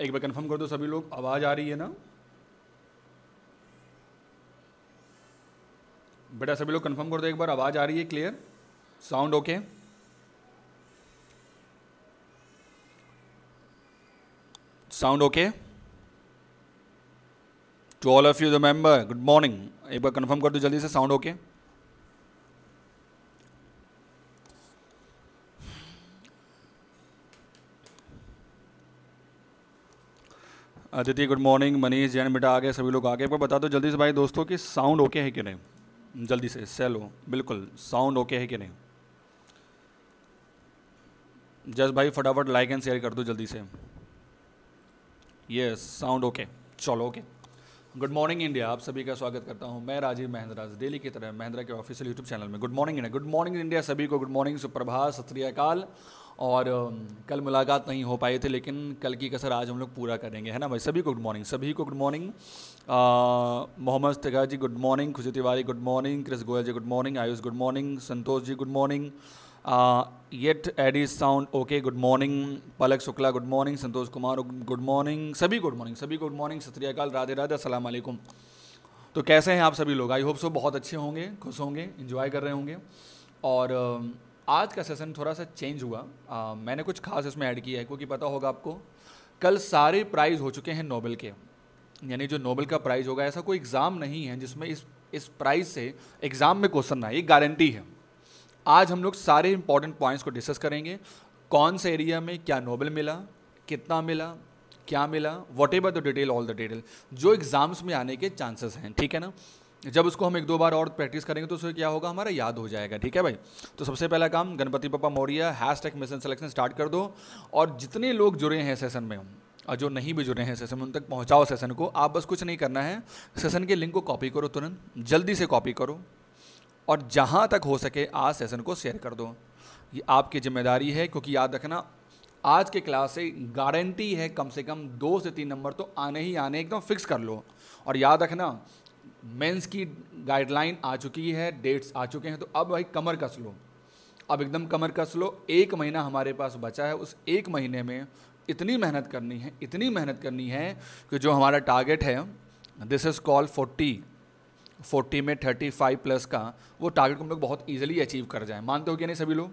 एक बार कंफर्म कर दो सभी लोग आवाज़ आ रही है ना बेटा सभी लोग कंफर्म कर दो एक बार आवाज़ आ रही है clear sound okay sound okay to all of you the member good morning एक बार कंफर्म कर दो जल्दी से sound okay okay? Aditi good morning Manish Jain बेटा आ गए सभी लोग आ गए पर बता दो जल्दी से भाई दोस्तों कि साउंड ओके है कि नहीं जल्दी से सेलो बिल्कुल साउंड ओके है कि नहीं जस्ट भाई फटाफट लाइक एंड शेयर कर दो जल्दी से ये साउंड ओके चलो ओके गुड मॉर्निंग इंडिया आप सभी का स्वागत करता हूँ मैं राजीव महेंद्रा डेली की तरह महेंद्रा के ऑफिशियल यूट्यूब चैनल में good morning India good morning India सभी को गुड मॉर्निंग सुप्रभा सत और कल मुलाकात नहीं हो पाई थी लेकिन कल की कसर आज हम लोग पूरा करेंगे है ना भाई सभी को गुड मॉर्निंग सभी को good morning Mohammad Taga ji good morning Khushi Tiwari good morning Chris Goyal ji good morning Ayush good morning Santosh ji good morning येट एडी sound okay good morning Palak Shukla good morning Santosh Kumar good morning सभी गुड मॉर्निंग सभी गुड मॉर्निंग सत राधे राधे असलम तो कैसे हैं आप सभी लोग आई होप सो बहुत अच्छे होंगे खुश होंगे इन्जॉय कर रहे होंगे और uh, आज का सेशन थोड़ा सा चेंज हुआ आ, मैंने कुछ खास इसमें ऐड किया है क्योंकि पता होगा आपको कल सारे प्राइज़ हो चुके हैं नोबेल के यानी जो नोबेल का प्राइज़ होगा ऐसा कोई एग्ज़ाम नहीं है जिसमें इस इस प्राइज़ से एग्ज़ाम में क्वेश्चन ना ये गारंटी है आज हम लोग सारे इंपॉर्टेंट पॉइंट्स को डिस्कस करेंगे कौन से एरिया में क्या नोबेल मिला कितना मिला क्या मिला whatever the detail all the detail जो एग्ज़ाम्स में आने के चांसेस हैं ठीक है ना जब उसको हम एक दो बार और प्रैक्टिस करेंगे तो उससे क्या होगा हमारा याद हो जाएगा ठीक है भाई तो सबसे पहला काम Ganpati Bappa Morya hashtag mission selection start कर दो और जितने लोग जुड़े हैं सेशन में और जो नहीं भी जुड़े हैं सेशन में उन तक पहुँचाओ सेशन को आप बस कुछ नहीं करना है सेशन के लिंक को कॉपी करो तुरंत जल्दी से कॉपी करो और जहाँ तक हो सके आज सेशन को शेयर कर दो ये आपकी जिम्मेदारी है क्योंकि याद रखना आज के क्लास से गारंटी है कम से कम दो से तीन नंबर तो आने ही आने एकदम फिक्स कर लो और याद रखना मेंस की गाइडलाइन आ चुकी है डेट्स आ चुके हैं तो अब भाई कमर कस लो अब एकदम कमर कस लो एक महीना हमारे पास बचा है उस एक महीने में इतनी मेहनत करनी है इतनी मेहनत करनी है कि जो हमारा टारगेट है this is call forty forty में थर्टी फाइव प्लस का वो टारगेट को हम लोग बहुत ईजिली अचीव कर जाएँ मानते हो कि नहीं सभी लोग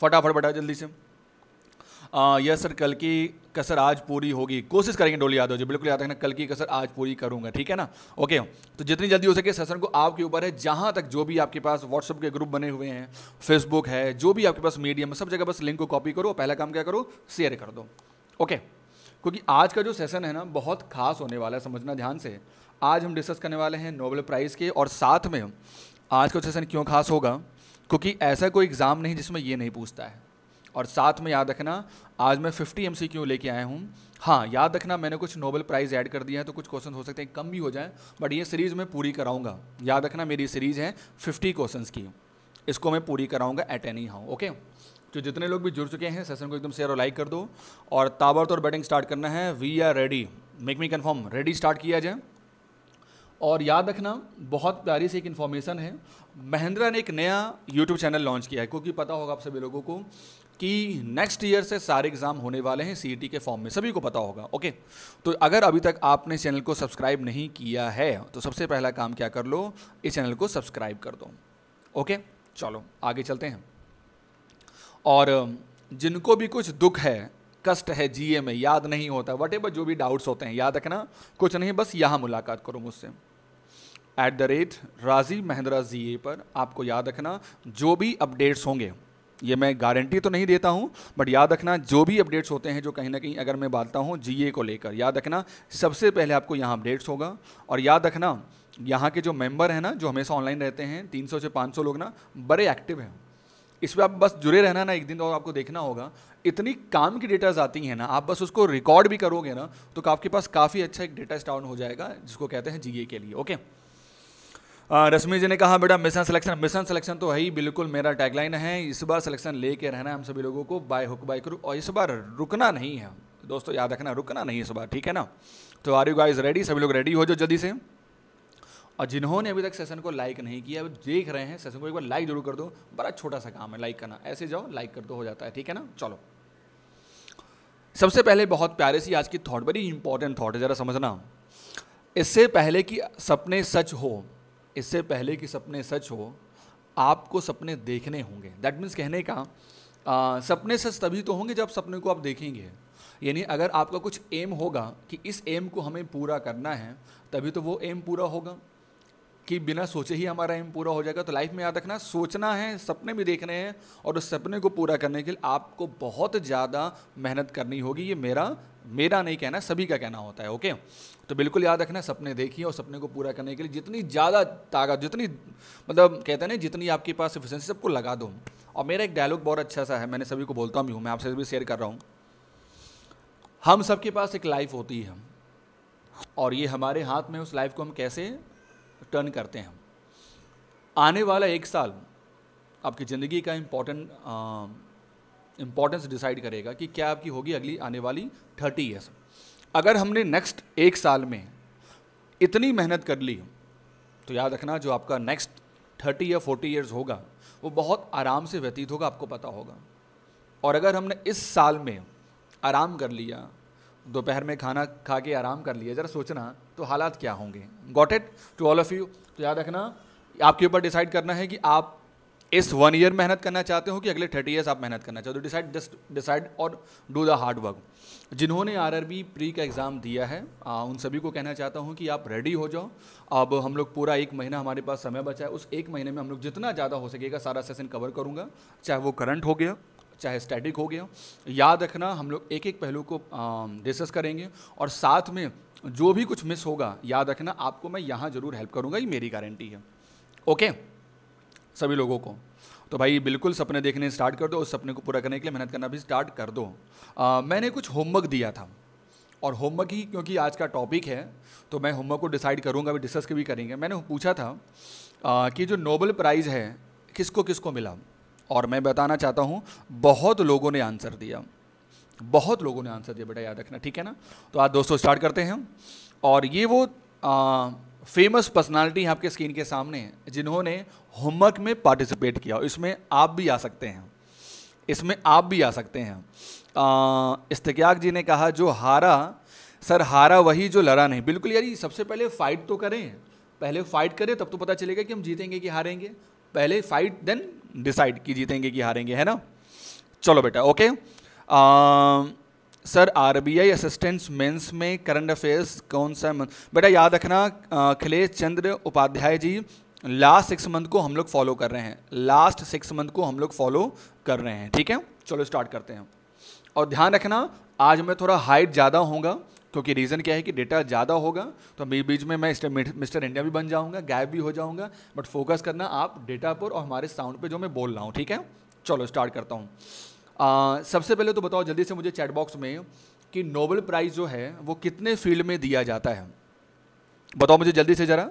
फटाफट बटा जल्दी से यस सर कल की कसर आज पूरी होगी कोशिश करेंगे डोली यादव जी बिल्कुल याद रखना कल की कसर आज पूरी करूंगा ठीक है ना ओके तो जितनी जल्दी हो सके सेशन को आपके ऊपर है जहां तक जो भी आपके पास व्हाट्सअप के ग्रुप बने हुए हैं फेसबुक है जो भी आपके पास मीडियम सब जगह बस लिंक को कॉपी करो पहला काम क्या करो शेयर कर दो ओके क्योंकि आज का जो सेशन है ना बहुत खास होने वाला है समझना ध्यान से आज हम डिस्कस करने वाले हैं नोबेल प्राइज़ के और साथ में आज का सेशन क्यों खास होगा क्योंकि ऐसा कोई एग्ज़ाम नहीं जिसमें ये नहीं पूछता है और साथ में याद रखना आज मैं फिफ्टी एम सी क्यू लेके आया हूँ हाँ याद रखना मैंने कुछ नोबल प्राइज़ ऐड कर दिया है तो कुछ क्वेश्चन हो सकते हैं कम भी हो जाए बट ये सीरीज़ मैं पूरी कराऊंगा याद रखना मेरी सीरीज़ है फिफ्टी क्वेश्चन की इसको मैं पूरी कराऊंगा एट एनी हाउ ओके तो जितने लोग भी जुड़ चुके हैं सेशन को एकदम शेयर और लाइक कर दो और तौर बैटिंग स्टार्ट करना है we are ready make me confirm ready start किया जाए और याद रखना बहुत प्यारी सी एक इन्फॉर्मेशन है महिंद्रा ने एक नया यूट्यूब चैनल लॉन्च किया है क्योंकि पता होगा आप सभी लोगों को कि नेक्स्ट ईयर से सारे एग्ज़ाम होने वाले हैं सी e के फॉर्म में सभी को पता होगा ओके तो अगर अभी तक आपने चैनल को सब्सक्राइब नहीं किया है तो सबसे पहला काम क्या कर लो इस चैनल को सब्सक्राइब कर दो ओके चलो आगे चलते हैं और जिनको भी कुछ दुख है कष्ट है जीए में याद नहीं होता वट एवर जो भी डाउट्स होते हैं याद रखना कुछ नहीं बस यहाँ मुलाकात करो मुझसे ऐट द रेट राजी महिंद्रा जी पर आपको याद रखना जो भी अपडेट्स होंगे ये मैं गारंटी तो नहीं देता हूँ बट याद रखना जो भी अपडेट्स होते हैं जो कहीं ना कहीं अगर मैं बांटता हूँ जीए को लेकर याद रखना सबसे पहले आपको यहाँ अपडेट्स होगा और याद रखना यहाँ के जो मेंबर हैं ना जो हमेशा ऑनलाइन रहते हैं 300 से 500 लोग ना बड़े एक्टिव हैं इस पर आप बस जुड़े रहना ना एक दिन तो और आपको देखना होगा इतनी काम की डेटाज आती हैं ना आप बस उसको रिकॉर्ड भी करोगे ना तो आपके पास काफ़ी अच्छा एक डेटा स्टाउन हो जाएगा जिसको कहते हैं जीए के लिए ओके रश्मि जी ने कहा बेटा मिशन सिलेक्शन मिशन सिलेक्शन तो है ही बिल्कुल मेरा टैगलाइन है इस बार सिलेक्शन लेके रहना है हम सभी लोगों को बाय हुक बाय करू और इस बार रुकना नहीं है दोस्तों याद रखना रुकना नहीं इस बार ठीक है ना तो आर यू गाइज रेडी सभी लोग रेडी हो जाओ जल्दी से और जिन्होंने अभी तक सेशन को लाइक नहीं किया देख रहे हैं सेशन को एक बार लाइक जरूर कर दो बड़ा छोटा सा काम है लाइक करना ऐसे जाओ लाइक कर दो हो जाता है ठीक है ना चलो सबसे पहले बहुत प्यारे सी आज की थॉट बड़ी इंपॉर्टेंट थॉट है ज़रा समझना इससे पहले कि सपने सच हो इससे पहले कि सपने सच हो आपको सपने देखने होंगे दैट मीन्स कहने का आ, सपने सच तभी तो होंगे जब सपने को आप देखेंगे यानी अगर आपका कुछ एम होगा कि इस एम को हमें पूरा करना है तभी तो वो एम पूरा होगा कि बिना सोचे ही हमारा एम पूरा हो जाएगा तो लाइफ में याद रखना सोचना है सपने भी देखने हैं और उस सपने को पूरा करने के लिए आपको बहुत ज़्यादा मेहनत करनी होगी ये मेरा मेरा नहीं कहना सभी का कहना होता है ओके तो बिल्कुल याद रखना सपने देखिए और सपने को पूरा करने के लिए जितनी ज़्यादा ताकत जितनी मतलब कहते हैं ना जितनी आपके पास एफिशेंसी सबको लगा दो और मेरा एक डायलॉग बहुत अच्छा सा है मैंने सभी को बोलता भी हूँ मैं आपसे भी शेयर कर रहा हूँ हम सबके पास एक लाइफ होती है और ये हमारे हाथ में उस लाइफ को हम कैसे टर्न करते हैं आने वाला एक साल आपकी ज़िंदगी का इम्पोर्टेंट इम्पोर्टेंस डिसाइड करेगा कि क्या आपकी होगी अगली आने वाली थर्टी ईयर्स अगर हमने नेक्स्ट एक साल में इतनी मेहनत कर ली तो याद रखना जो आपका नेक्स्ट थर्टी या फोर्टी ईयर्स होगा वो बहुत आराम से व्यतीत होगा आपको पता होगा और अगर हमने इस साल में आराम कर लिया दोपहर में खाना खा के आराम कर लिया ज़रा सोचना तो हालात क्या होंगे got it to all of you तो याद रखना आपके ऊपर डिसाइड करना है कि आप इस वन ईयर मेहनत करना चाहते हो कि अगले थर्टी ईयर्स आप मेहनत करना चाहते हो डिसाइड जस्ट डिसाइड और डू द हार्ड वर्क जिन्होंने आर आर बी प्री का एग्ज़ाम दिया है आ, उन सभी को कहना चाहता हूँ कि आप रेडी हो जाओ अब हम लोग पूरा एक महीना हमारे पास समय बचा है उस एक महीने में हम लोग जितना ज़्यादा हो सकेगा सारा सेशन कवर करूँगा चाहे वो करंट हो गया चाहे स्टैटिक हो गया याद रखना हम लोग एक एक पहलू को डिस्कस करेंगे और साथ में जो भी कुछ मिस होगा याद रखना आपको मैं यहाँ ज़रूर हेल्प करूँगा ये मेरी गारंटी है ओके सभी लोगों को तो भाई बिल्कुल सपने देखने स्टार्ट कर दो उस सपने को पूरा करने के लिए मेहनत करना भी स्टार्ट कर दो आ, मैंने कुछ होमवर्क दिया था और होमवर्क ही क्योंकि आज का टॉपिक है तो मैं होमवर्क को डिसाइड करूँगा अभी डिस्कस भी करेंगे मैंने पूछा था आ, कि जो नोबल प्राइज़ है किसको किसको मिला और मैं बताना चाहता हूँ बहुत लोगों ने आंसर दिया बहुत लोगों ने आंसर दिया बेटा याद रखना ठीक है ना तो आज दोस्तों स्टार्ट करते हैं और ये वो आ, फेमस पर्सनालिटी आपके स्क्रीन के सामने हैं जिन्होंने होमवर्क में पार्टिसिपेट किया इसमें आप भी आ सकते हैं इसमें आप भी आ सकते हैं इस्तियाक जी ने कहा जो हारा सर हारा वही जो लड़ा नहीं बिल्कुल यार सबसे पहले फ़ाइट तो करें पहले फ़ाइट करें तब तो पता चलेगा कि हम जीतेंगे कि हारेंगे पहले फाइट देन डिसाइड कि जीतेंगे कि हारेंगे है ना चलो बेटा okay sir R B I assistants mains में करंट अफेयर्स कौन सा मंथ बेटा याद रखना Akhilesh Chandra Upadhyay ji last six month को हम लोग फॉलो कर रहे हैं लास्ट सिक्स मंथ को हम लोग फॉलो कर रहे हैं ठीक है चलो स्टार्ट करते हैं और ध्यान रखना आज मैं थोड़ा हाइट ज़्यादा होगा क्योंकि रीज़न क्या है कि डेटा ज़्यादा होगा तो बीच बीच में मैं मिस्टर इंडिया भी बन जाऊँगा गायब भी हो जाऊँगा बट फोकस करना आप डेटा पर और हमारे साउंड पर जो मैं बोल रहा हूँ ठीक है चलो स्टार्ट करता हूँ सबसे पहले तो बताओ जल्दी से मुझे चैटबॉक्स में कि नोबल प्राइज़ जो है वो कितने फील्ड में दिया जाता है बताओ मुझे जल्दी से ज़रा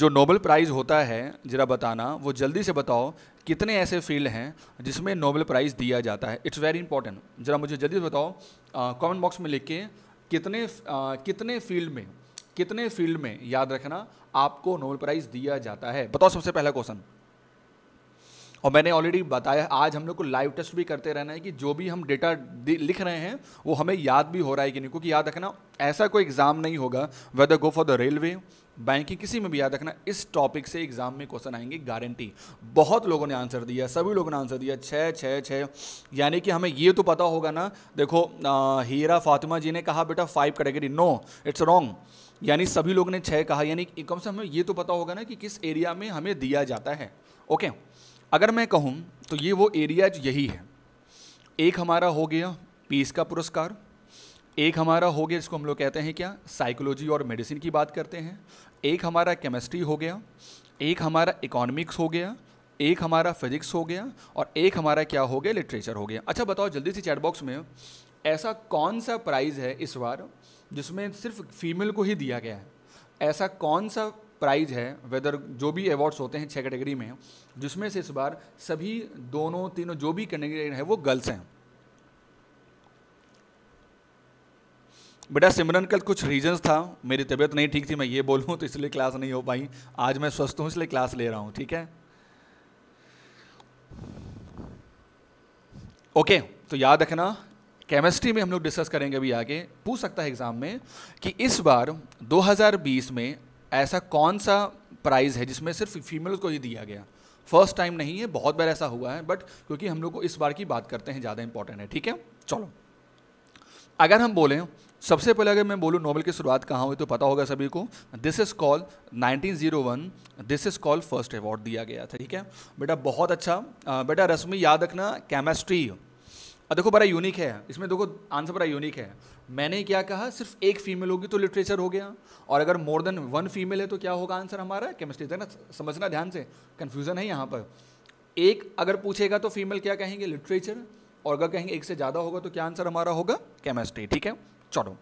जो नोबल प्राइज़ होता है ज़रा बताना वो जल्दी से बताओ कितने ऐसे फील्ड हैं जिसमें नोबल प्राइज़ दिया जाता है इट्स वेरी इंपॉर्टेंट ज़रा मुझे जल्दी से बताओ कमेंट बॉक्स में लिख के कितने आ, कितने फील्ड में कितने फील्ड में याद रखना आपको नोबेल प्राइज दिया जाता है बताओ सबसे पहला क्वेश्चन और मैंने ऑलरेडी बताया आज हम लोग को लाइव टेस्ट भी करते रहना है कि जो भी हम डेटा लिख रहे हैं वो हमें याद भी हो रहा है कि नहीं क्योंकि याद रखना ऐसा कोई एग्ज़ाम नहीं होगा whether go for the railway banking किसी में भी याद रखना इस टॉपिक से एग्जाम में क्वेश्चन आएंगे गारंटी बहुत लोगों ने आंसर दिया सभी लोगों ने आंसर दिया छः छः छः यानी कि हमें ये तो पता होगा ना देखो आ, हीरा फातिमा जी ने कहा बेटा five category no it's wrong यानी सभी लोग ने छः कहा यानी कम से कम हमें ये तो पता होगा ना कि किस एरिया में हमें दिया जाता है ओके अगर मैं कहूँ तो ये वो एरिया यही है एक हमारा हो गया पीस का पुरस्कार एक हमारा हो गया जिसको हम लोग कहते हैं क्या साइकोलॉजी और मेडिसिन की बात करते हैं एक हमारा केमिस्ट्री हो गया एक हमारा इकोनॉमिक्स हो गया एक हमारा फिजिक्स हो गया और एक हमारा क्या हो गया लिटरेचर हो गया अच्छा बताओ जल्दी से चैटबॉक्स में ऐसा कौन सा प्राइज़ है इस बार जिसमें सिर्फ फीमेल को ही दिया गया है ऐसा कौन सा प्राइज़ है वेदर जो भी अवार्ड्स होते हैं छः कैटेगरी में जिसमें से इस बार सभी दोनों तीनों जो भी कैटेगरी है वो गर्ल्स हैं बेटा सिमरन कल कुछ रीजंस था मेरी तबीयत नहीं ठीक थी मैं ये बोलूँ तो इसलिए क्लास नहीं हो पाई आज मैं स्वस्थ हूँ इसलिए क्लास ले रहा हूँ ठीक है ओके तो याद रखना केमिस्ट्री में हम लोग डिस्कस करेंगे अभी आगे पूछ सकता है एग्ज़ाम में कि इस बार 2020 में ऐसा कौन सा प्राइज़ है जिसमें सिर्फ फीमेल को ही दिया गया फर्स्ट टाइम नहीं है बहुत बार ऐसा हुआ है बट क्योंकि हम लोग को इस बार की बात करते हैं ज़्यादा इंपॉर्टेंट है ठीक है चलो अगर हम बोलें सबसे पहले अगर मैं बोलूँ नॉवल की शुरुआत कहाँ हुई तो पता होगा सभी को this is call 1901 this is call first award दिया गया था ठीक है बेटा बहुत अच्छा बेटा रश्मि याद रखना केमिस्ट्री देखो बड़ा यूनिक है इसमें देखो आंसर बड़ा यूनिक है मैंने क्या कहा सिर्फ एक फीमेल होगी तो लिटरेचर हो गया और अगर मोर देन वन फीमेल है तो क्या होगा आंसर हमारा केमिस्ट्री ना समझना ध्यान से कन्फ्यूज़न है यहाँ पर एक अगर पूछेगा तो फीमेल क्या कहेंगे लिटरेचर और अगर कहेंगे एक से ज़्यादा होगा तो क्या आंसर हमारा होगा केमिस्ट्री ठीक है चलो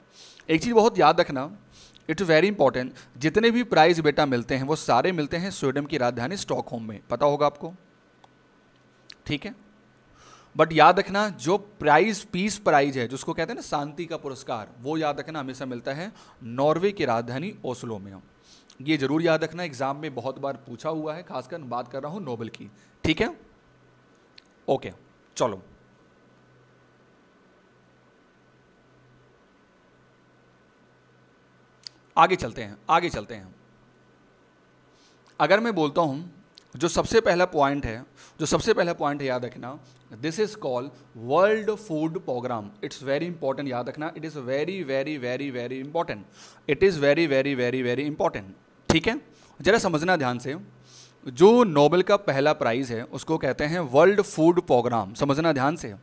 एक चीज़ बहुत याद रखना इट इज़ वेरी इंपॉर्टेंट जितने भी प्राइज़ बेटा मिलते हैं वो सारे मिलते हैं स्वीडन की राजधानी स्टॉकहोम में पता होगा आपको ठीक है बट याद रखना जो प्राइज पीस प्राइज है जिसको कहते हैं ना शांति का पुरस्कार वो याद रखना हमेशा मिलता है नॉर्वे की राजधानी ओस्लो में ये जरूर याद रखना एग्जाम में बहुत बार पूछा हुआ है खासकर बात कर रहा हूँ नोबल की ठीक है ओके चलो आगे चलते हैं आगे चलते हैं अगर मैं बोलता हूँ जो सबसे पहला पॉइंट है जो सबसे पहला पॉइंट है याद रखना this is call world food program it's very important याद रखना it is very very very very important it is very very very very important ठीक है ज़रा समझना ध्यान से जो नोबेल का पहला प्राइज़ है उसको कहते हैं वर्ल्ड फूड प्रोग्राम समझना ध्यान से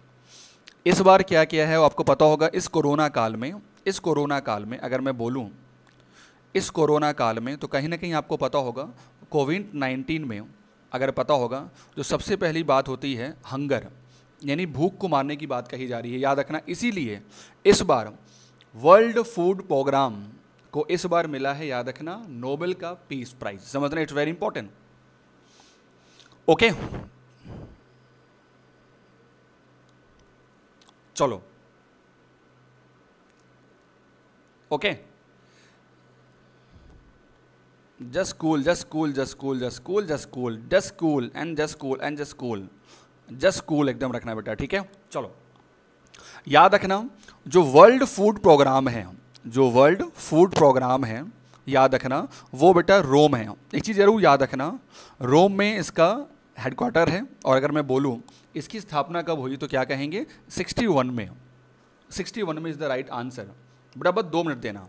इस बार क्या किया है वो आपको पता होगा इस कोरोना काल में इस कोरोना काल में अगर मैं बोलूँ इस कोरोना काल में तो कहीं ना कहीं आपको पता होगा कोविड नाइन्टीन में अगर पता होगा जो सबसे पहली बात होती है हंगर यानी भूख को मारने की बात कही जा रही है याद रखना इसीलिए इस बार वर्ल्ड फूड प्रोग्राम को इस बार मिला है याद रखना नोबेल का पीस प्राइज समझना इट्स वेरी इंपॉर्टेंट ओके चलो okay okay. just cool just cool just cool just cool just cool just cool and just cool and just cool just cool एकदम रखना बेटा ठीक है चलो याद रखना जो वर्ल्ड फूड प्रोग्राम है जो वर्ल्ड फूड प्रोग्राम है याद रखना वो बेटा रोम है एक चीज़ ज़रूर याद रखना रोम में इसका हेडक्वार्टर है और अगर मैं बोलूँ इसकी स्थापना कब हुई तो क्या कहेंगे 61 में 61 में इज़ द राइट आंसर बेटा बस दो मिनट देना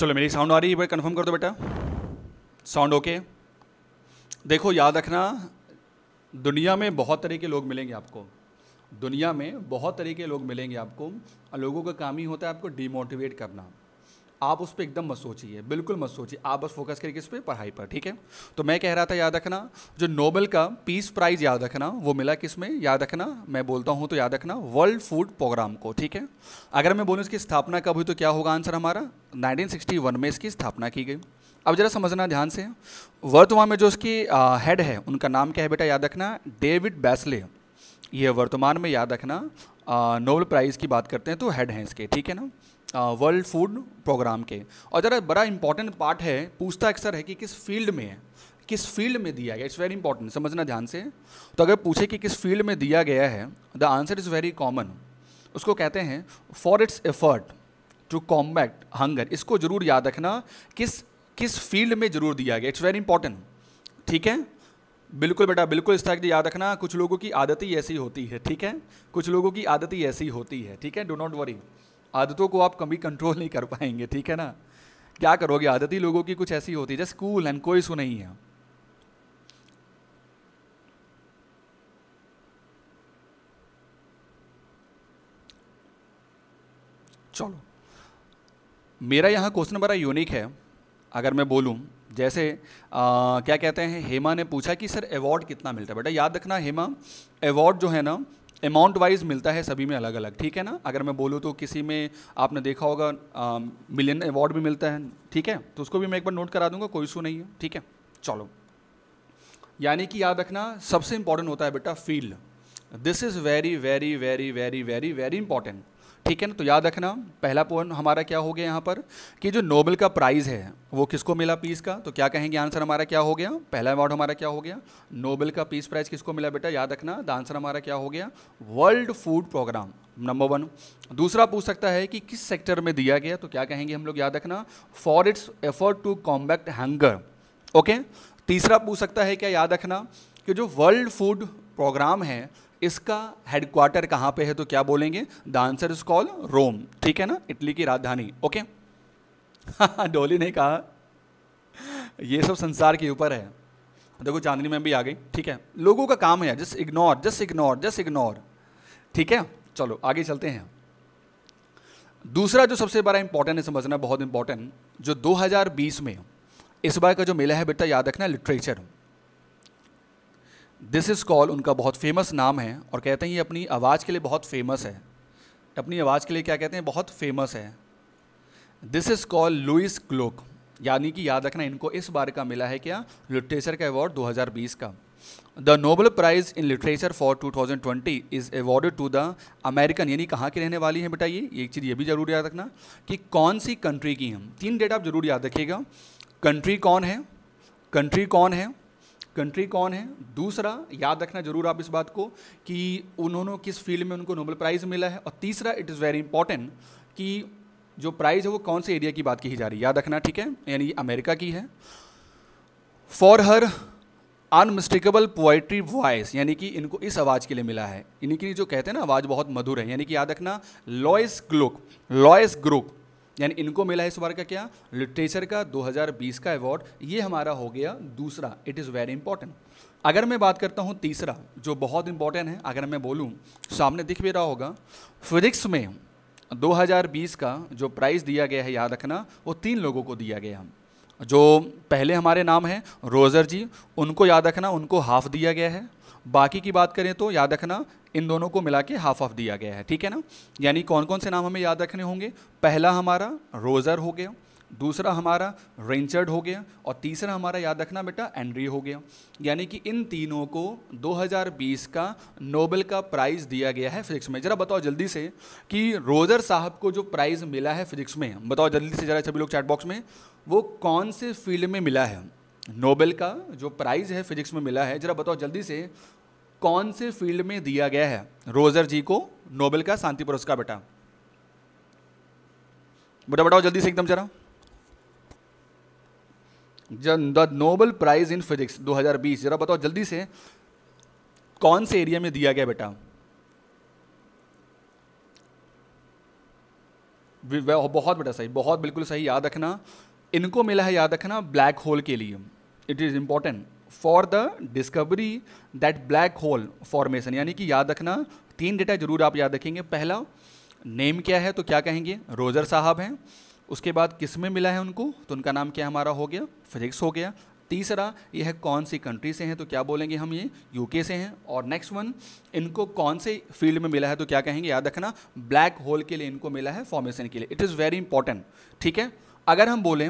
चलो मेरी साउंड आ रही है भाई कंफर्म कर दो बेटा साउंड ओके देखो याद रखना दुनिया में बहुत तरह के लोग मिलेंगे आपको दुनिया में बहुत तरह के लोग मिलेंगे आपको और लोगों का काम ही होता है आपको डीमोटिवेट करना आप उस पर एकदम मत सोचिए बिल्कुल मत सोचिए आप बस फोकस करिए किस पे पढ़ाई पर ठीक है तो मैं कह रहा था याद रखना जो नोबल का पीस प्राइज याद रखना वो मिला किस में याद रखना मैं बोलता हूँ तो याद रखना वर्ल्ड फूड प्रोग्राम को ठीक है अगर मैं बोलूँ इसकी स्थापना कब हुई तो क्या होगा आंसर हमारा 1961 में इसकी स्थापना की गई अब जरा समझना ध्यान से वर्तमान में जो उसकी हेड है उनका नाम क्या है बेटा याद रखना डेविड बैसले ये वर्तमान में याद रखना नोबल प्राइज़ की बात करते हैं तो हेड हैं इसके ठीक है ना वर्ल्ड फूड प्रोग्राम के और ज़रा बड़ा इंपॉर्टेंट पार्ट है पूछता अक्सर है कि किस फील्ड में है किस फील्ड में दिया गया इट्स वेरी इंपॉर्टेंट समझना ध्यान से तो अगर पूछे कि किस फील्ड में दिया गया है the answer is very common उसको कहते हैं for its effort to combat hunger इसको ज़रूर याद रखना किस किस फील्ड में ज़रूर दिया गया इट्स वेरी इंपॉर्टेंट ठीक है बिल्कुल बेटा बिल्कुल इस तरह याद रखना कुछ लोगों की आदत ही ऐसी होती है ठीक है कुछ लोगों की आदत ही ऐसी होती है ठीक है डो नॉट वरी आदतों को आप कभी कंट्रोल नहीं कर पाएंगे ठीक है ना क्या करोगे आदती लोगों की कुछ ऐसी होती है जैसे कूल एंड कोई सु नहीं है चलो मेरा यहाँ क्वेश्चन बड़ा यूनिक है अगर मैं बोलूँ जैसे आ, क्या कहते हैं हेमा ने पूछा कि सर अवार्ड कितना मिलता है बेटा याद रखना हेमा अवार्ड जो है ना अमाउंट वाइज मिलता है सभी में अलग अलग ठीक है ना अगर मैं बोलूँ तो किसी में आपने देखा होगा मिलियन अवार्ड भी मिलता है ठीक है तो उसको भी मैं एक बार नोट करा दूंगा कोई इशू नहीं है ठीक है चलो यानी कि याद रखना सबसे इंपॉर्टेंट होता है बेटा field this is very very very very very very important ठीक है ना तो याद रखना पहला पॉइंट हमारा क्या हो गया यहाँ पर कि जो नोबल का प्राइज़ है वो किसको मिला पीस का तो क्या कहेंगे आंसर हमारा क्या हो गया पहला अवार्ड हमारा क्या हो गया नोबल का पीस प्राइज़ किसको मिला बेटा याद रखना द आंसर हमारा क्या हो गया world food program number one दूसरा पूछ सकता है कि किस सेक्टर में दिया गया तो क्या कहेंगे हम लोग याद रखना for its effort to combat hunger okay तीसरा पूछ सकता है क्या याद रखना कि जो वर्ल्ड फूड प्रोग्राम है इसका हेडक्वार्टर कहाँ पे है तो क्या बोलेंगे the answer is call Rome ठीक है ना इटली की राजधानी ओके डोली ने कहा ये सब संसार के ऊपर है देखो चांदनी में भी आ गई ठीक है लोगों का काम है just ignore just ignore just ignore ठीक है चलो आगे चलते हैं दूसरा जो सबसे बड़ा इंपॉर्टेंट है समझना बहुत इंपॉर्टेंट जो 2020 में इस बार का जो मेला है बेटा याद रखना लिटरेचर दिस इज़ कॉल उनका बहुत फेमस नाम है और कहते हैं ये अपनी आवाज़ के लिए बहुत फेमस है अपनी आवाज़ के लिए क्या कहते हैं बहुत फेमस है this is call Louise Gluck यानी कि याद रखना इनको इस बार का मिला है क्या लिटरेचर का अवार्ड 2020 का the Nobel prize in literature for 2020 is awarded to the American यानी कहाँ की रहने वाली हैं बेटा ये एक चीज़ ये भी जरूर याद रखना कि कौन सी कंट्री की हम तीन डेट आप जरूर याद रखिएगा कंट्री कौन है कंट्री कौन है कंट्री कौन है दूसरा याद रखना जरूर आप इस बात को कि उन्होंने किस फील्ड में उनको नोबल प्राइज़ मिला है और तीसरा इट इज़ वेरी इंपॉर्टेंट कि जो प्राइज़ है वो कौन से एरिया की बात की जा रही है याद रखना ठीक है यानी अमेरिका की है for her unmistakable poetry voice यानी कि इनको इस आवाज़ के लिए मिला है इनकी जो कहते हैं ना आवाज़ बहुत मधुर है यानी कि याद रखना लॉयस ग्लोक लॉयस ग्रुक यानी इनको मिला है इस बार का क्या लिटरेचर का 2020 का अवार्ड ये हमारा हो गया दूसरा इट इज़ वेरी इंपॉर्टेंट अगर मैं बात करता हूँ तीसरा जो बहुत इंपॉर्टेंट है अगर मैं बोलूँ सामने दिख भी रहा होगा फिजिक्स में 2020 का जो प्राइज़ दिया गया है याद रखना वो तीन लोगों को दिया गया जो पहले हमारे नाम हैं रोज़र जी उनको याद रखना उनको हाफ दिया गया है बाकी की बात करें तो याद रखना इन दोनों को मिला के हाफ ऑफ दिया गया है ठीक है ना यानी कौन कौन से नाम हमें याद रखने होंगे पहला हमारा रोज़र हो गया दूसरा हमारा रेंचर्ड हो गया और तीसरा हमारा याद रखना बेटा एंड्री हो गया यानी कि इन तीनों को 2020 का नोबेल का प्राइज़ दिया गया है फिजिक्स में ज़रा बताओ जल्दी से कि रोज़र साहब को जो प्राइज़ मिला है फिजिक्स में बताओ जल्दी से ज़रा सभी लोग चैटबॉक्स में वो कौन से फील्ड में मिला है नोबेल का जो प्राइज़ है फिजिक्स में मिला है ज़रा बताओ जल्दी से कौन से फील्ड में दिया गया है रोजर जी को नोबेल का शांति पुरस्कार बेटा बेटा बताओ जल्दी से एकदम जरा the Nobel prize in physics 2020 जरा बताओ जल्दी से कौन से एरिया में दिया गया बेटा बहुत बेटा सही बहुत बिल्कुल सही याद रखना इनको मिला है याद रखना ब्लैक होल के लिए it is important for the discovery that black hole formation यानी कि याद रखना तीन डेटा जरूर आप याद रखेंगे पहला नेम क्या है तो क्या कहेंगे रोजर साहब हैं उसके बाद किस में मिला है उनको तो उनका नाम क्या हमारा हो गया फिजिक्स हो गया तीसरा यह है कौन सी कंट्री से हैं तो क्या बोलेंगे हम ये यूके से हैं और नेक्स्ट वन इनको कौन से फील्ड में मिला है तो क्या कहेंगे याद रखना ब्लैक होल के लिए इनको मिला है फॉर्मेशन के लिए इट इज़ वेरी इंपॉर्टेंट ठीक है अगर हम बोलें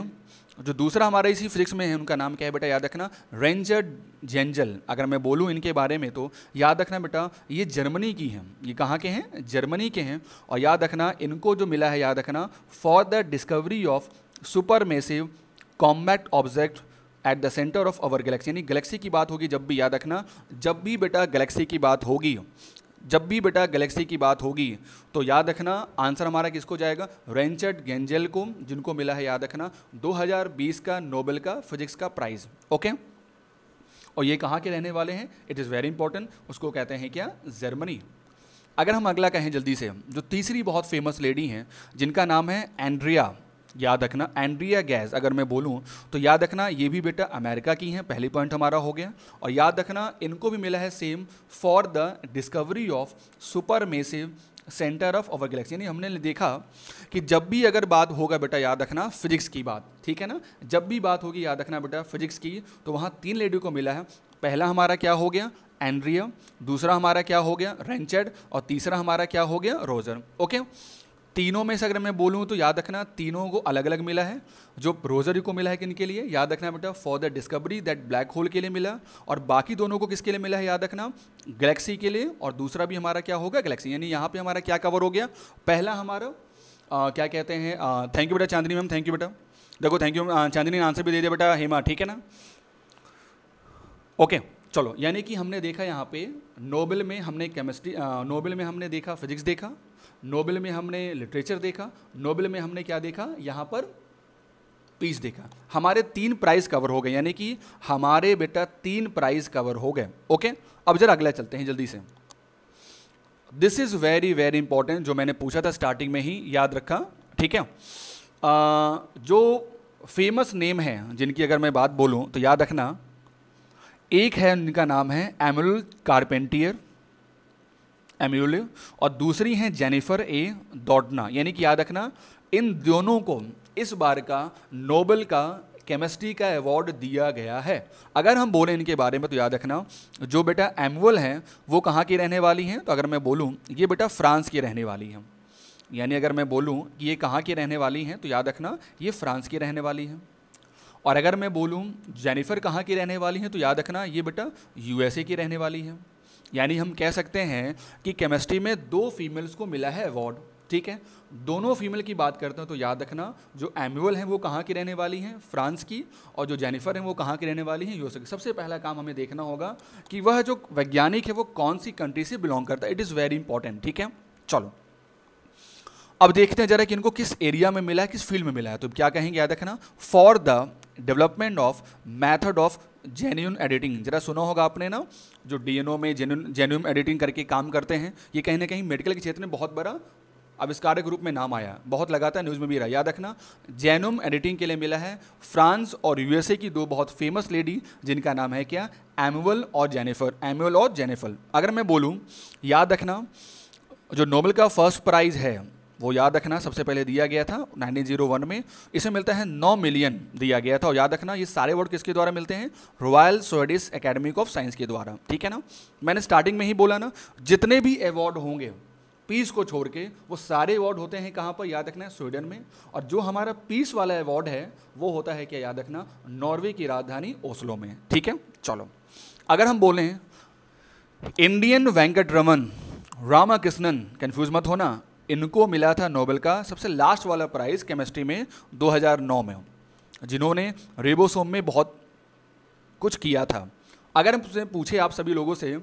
जो दूसरा हमारा इसी फिजिक्स में है उनका नाम क्या है बेटा याद रखना रेंजर जेंजल अगर मैं बोलूँ इनके बारे में तो याद रखना बेटा ये जर्मनी की हैं ये कहाँ के हैं जर्मनी के हैं और याद रखना इनको जो मिला है याद रखना for the discovery of supermassive compact object at the centre of our galaxy यानी गैलेक्सी की बात होगी जब भी याद रखना जब भी बेटा गैलेक्सी की बात होगी जब भी बेटा गैलेक्सी की बात होगी तो याद रखना आंसर हमारा किसको जाएगा रेंचर्ड गेंजेल को जिनको मिला है याद रखना 2020 का नोबेल का फिजिक्स का प्राइज ओके और ये कहाँ के रहने वाले हैं इट इज़ वेरी इंपॉर्टेंट उसको कहते हैं क्या जर्मनी अगर हम अगला कहें जल्दी से जो तीसरी बहुत फेमस लेडी हैं जिनका नाम है एंड्रिया याद रखना एंड्रिया गैस अगर मैं बोलूँ तो याद रखना ये भी बेटा अमेरिका की हैं पहली पॉइंट हमारा हो गया और याद रखना इनको भी मिला है same for the discovery of supermassive centre of our galaxy यानी हमने देखा कि जब भी अगर बात होगा बेटा याद रखना फिजिक्स की बात ठीक है ना जब भी बात होगी याद रखना बेटा फिजिक्स की तो वहाँ तीन लेडी को मिला है पहला हमारा क्या हो गया एंड्रिया दूसरा हमारा क्या हो गया रेंचेड और तीसरा हमारा क्या हो गया रोजर ओके तीनों में से अगर मैं बोलूँ तो याद रखना तीनों को अलग अलग मिला है जो रोजरी को मिला है किन के लिए याद रखना बेटा for the discovery that black hole के लिए मिला और बाकी दोनों को किसके लिए मिला है याद रखना गैलेक्सी के लिए और दूसरा भी हमारा क्या होगा गैलेक्सी यानी यहाँ पर हमारा क्या कवर हो गया पहला हमारा आ, क्या कहते हैं थैंक यू बेटा चांदनी मैम थैंक यू बेटा देखो थैंक यू चांदनी ने आंसर भी दे दिया बेटा हेमा ठीक है ना ओके चलो यानी कि हमने देखा यहाँ पे नोबेल में हमने केमिस्ट्री नोबेल में हमने देखा फिजिक्स देखा नोबेल में हमने लिटरेचर देखा नोबेल में हमने क्या देखा यहाँ पर पीस देखा हमारे तीन प्राइज कवर हो गए यानी कि हमारे बेटा तीन प्राइज कवर हो गए ओके अब जरा अगला चलते हैं जल्दी से this is very very important जो मैंने पूछा था स्टार्टिंग में ही याद रखा ठीक है आ, जो फेमस नेम हैं जिनकी अगर मैं बात बोलूँ तो याद रखना एक है उनका नाम है एमुल कारपेंटियर एम्यूले और दूसरी हैं जेनिफर ए दौडना यानी कि याद रखना इन दोनों को इस बार का नोबल का केमिस्ट्री का अवार्ड दिया गया है अगर हम बोलें इनके बारे में तो याद रखना जो बेटा एमुअल हैं वो कहाँ की रहने वाली हैं तो अगर मैं बोलूँ ये बेटा फ्रांस की रहने वाली हैं यानी अगर मैं बोलूँ कि ये कहाँ की रहने वाली हैं तो याद रखना ये फ्रांस की रहने वाली हैं और अगर मैं बोलूँ जेनिफर कहाँ की रहने वाली हैं तो याद रखना ये बेटा यूएसए की रहने वाली है यानी हम कह सकते हैं कि केमिस्ट्री में दो फीमेल्स को मिला है अवार्ड ठीक है दोनों फीमेल की बात करते हैं तो याद रखना जो एमुअल हैं वो कहाँ की रहने वाली हैं फ्रांस की और जो जेनिफर हैं वो कहाँ की रहने वाली हैं यूएसए की सबसे पहला काम हमें देखना होगा कि वह जो वैज्ञानिक है वो कौन सी कंट्री से बिलोंग करता है इट इज़ वेरी इंपॉर्टेंट ठीक है चलो अब देखते हैं जरा कि इनको किस एरिया में मिला है किस फील्ड में मिला है तो क्या कहेंगे याद रखना for the development of method of genome editing जरा सुना होगा आपने ना जो डीएनओ में जेन्यून जेन्यूम एडिटिंग करके काम करते हैं ये कहीं ना कहीं मेडिकल के क्षेत्र में बहुत बड़ा आविष्कारक रूप में नाम आया बहुत लगातार न्यूज़ में भी रहा याद रखना जेनोम एडिटिंग के लिए मिला है फ्रांस और यूएसए की दो बहुत फेमस लेडी जिनका नाम है क्या एमुअल और जेनिफर एमुअल और जेनिफल अगर मैं बोलूँ याद रखना जो नोबल का फर्स्ट प्राइज़ है वो याद रखना सबसे पहले दिया गया था 1901 में इसे मिलता है 9 मिलियन दिया गया था और याद रखना ये सारे वर्ड किसके द्वारा मिलते हैं Royal Swedish Academy of Science के द्वारा ठीक है ना मैंने स्टार्टिंग में ही बोला ना जितने भी अवार्ड होंगे पीस को छोड़ के वो सारे अवार्ड होते हैं कहाँ पर याद रखना है स्वीडन में और जो हमारा पीस वाला अवार्ड है वो होता है क्या याद रखना नॉर्वे की राजधानी ओस्लो में ठीक है चलो अगर हम बोलें इंडियन वेंकट रमन रामाकृष्णन कन्फ्यूज मत होना इनको मिला था नोबेल का सबसे लास्ट वाला प्राइज़ केमिस्ट्री में 2009 में जिन्होंने रेबोसोम में बहुत कुछ किया था अगर हम पूछे आप सभी लोगों से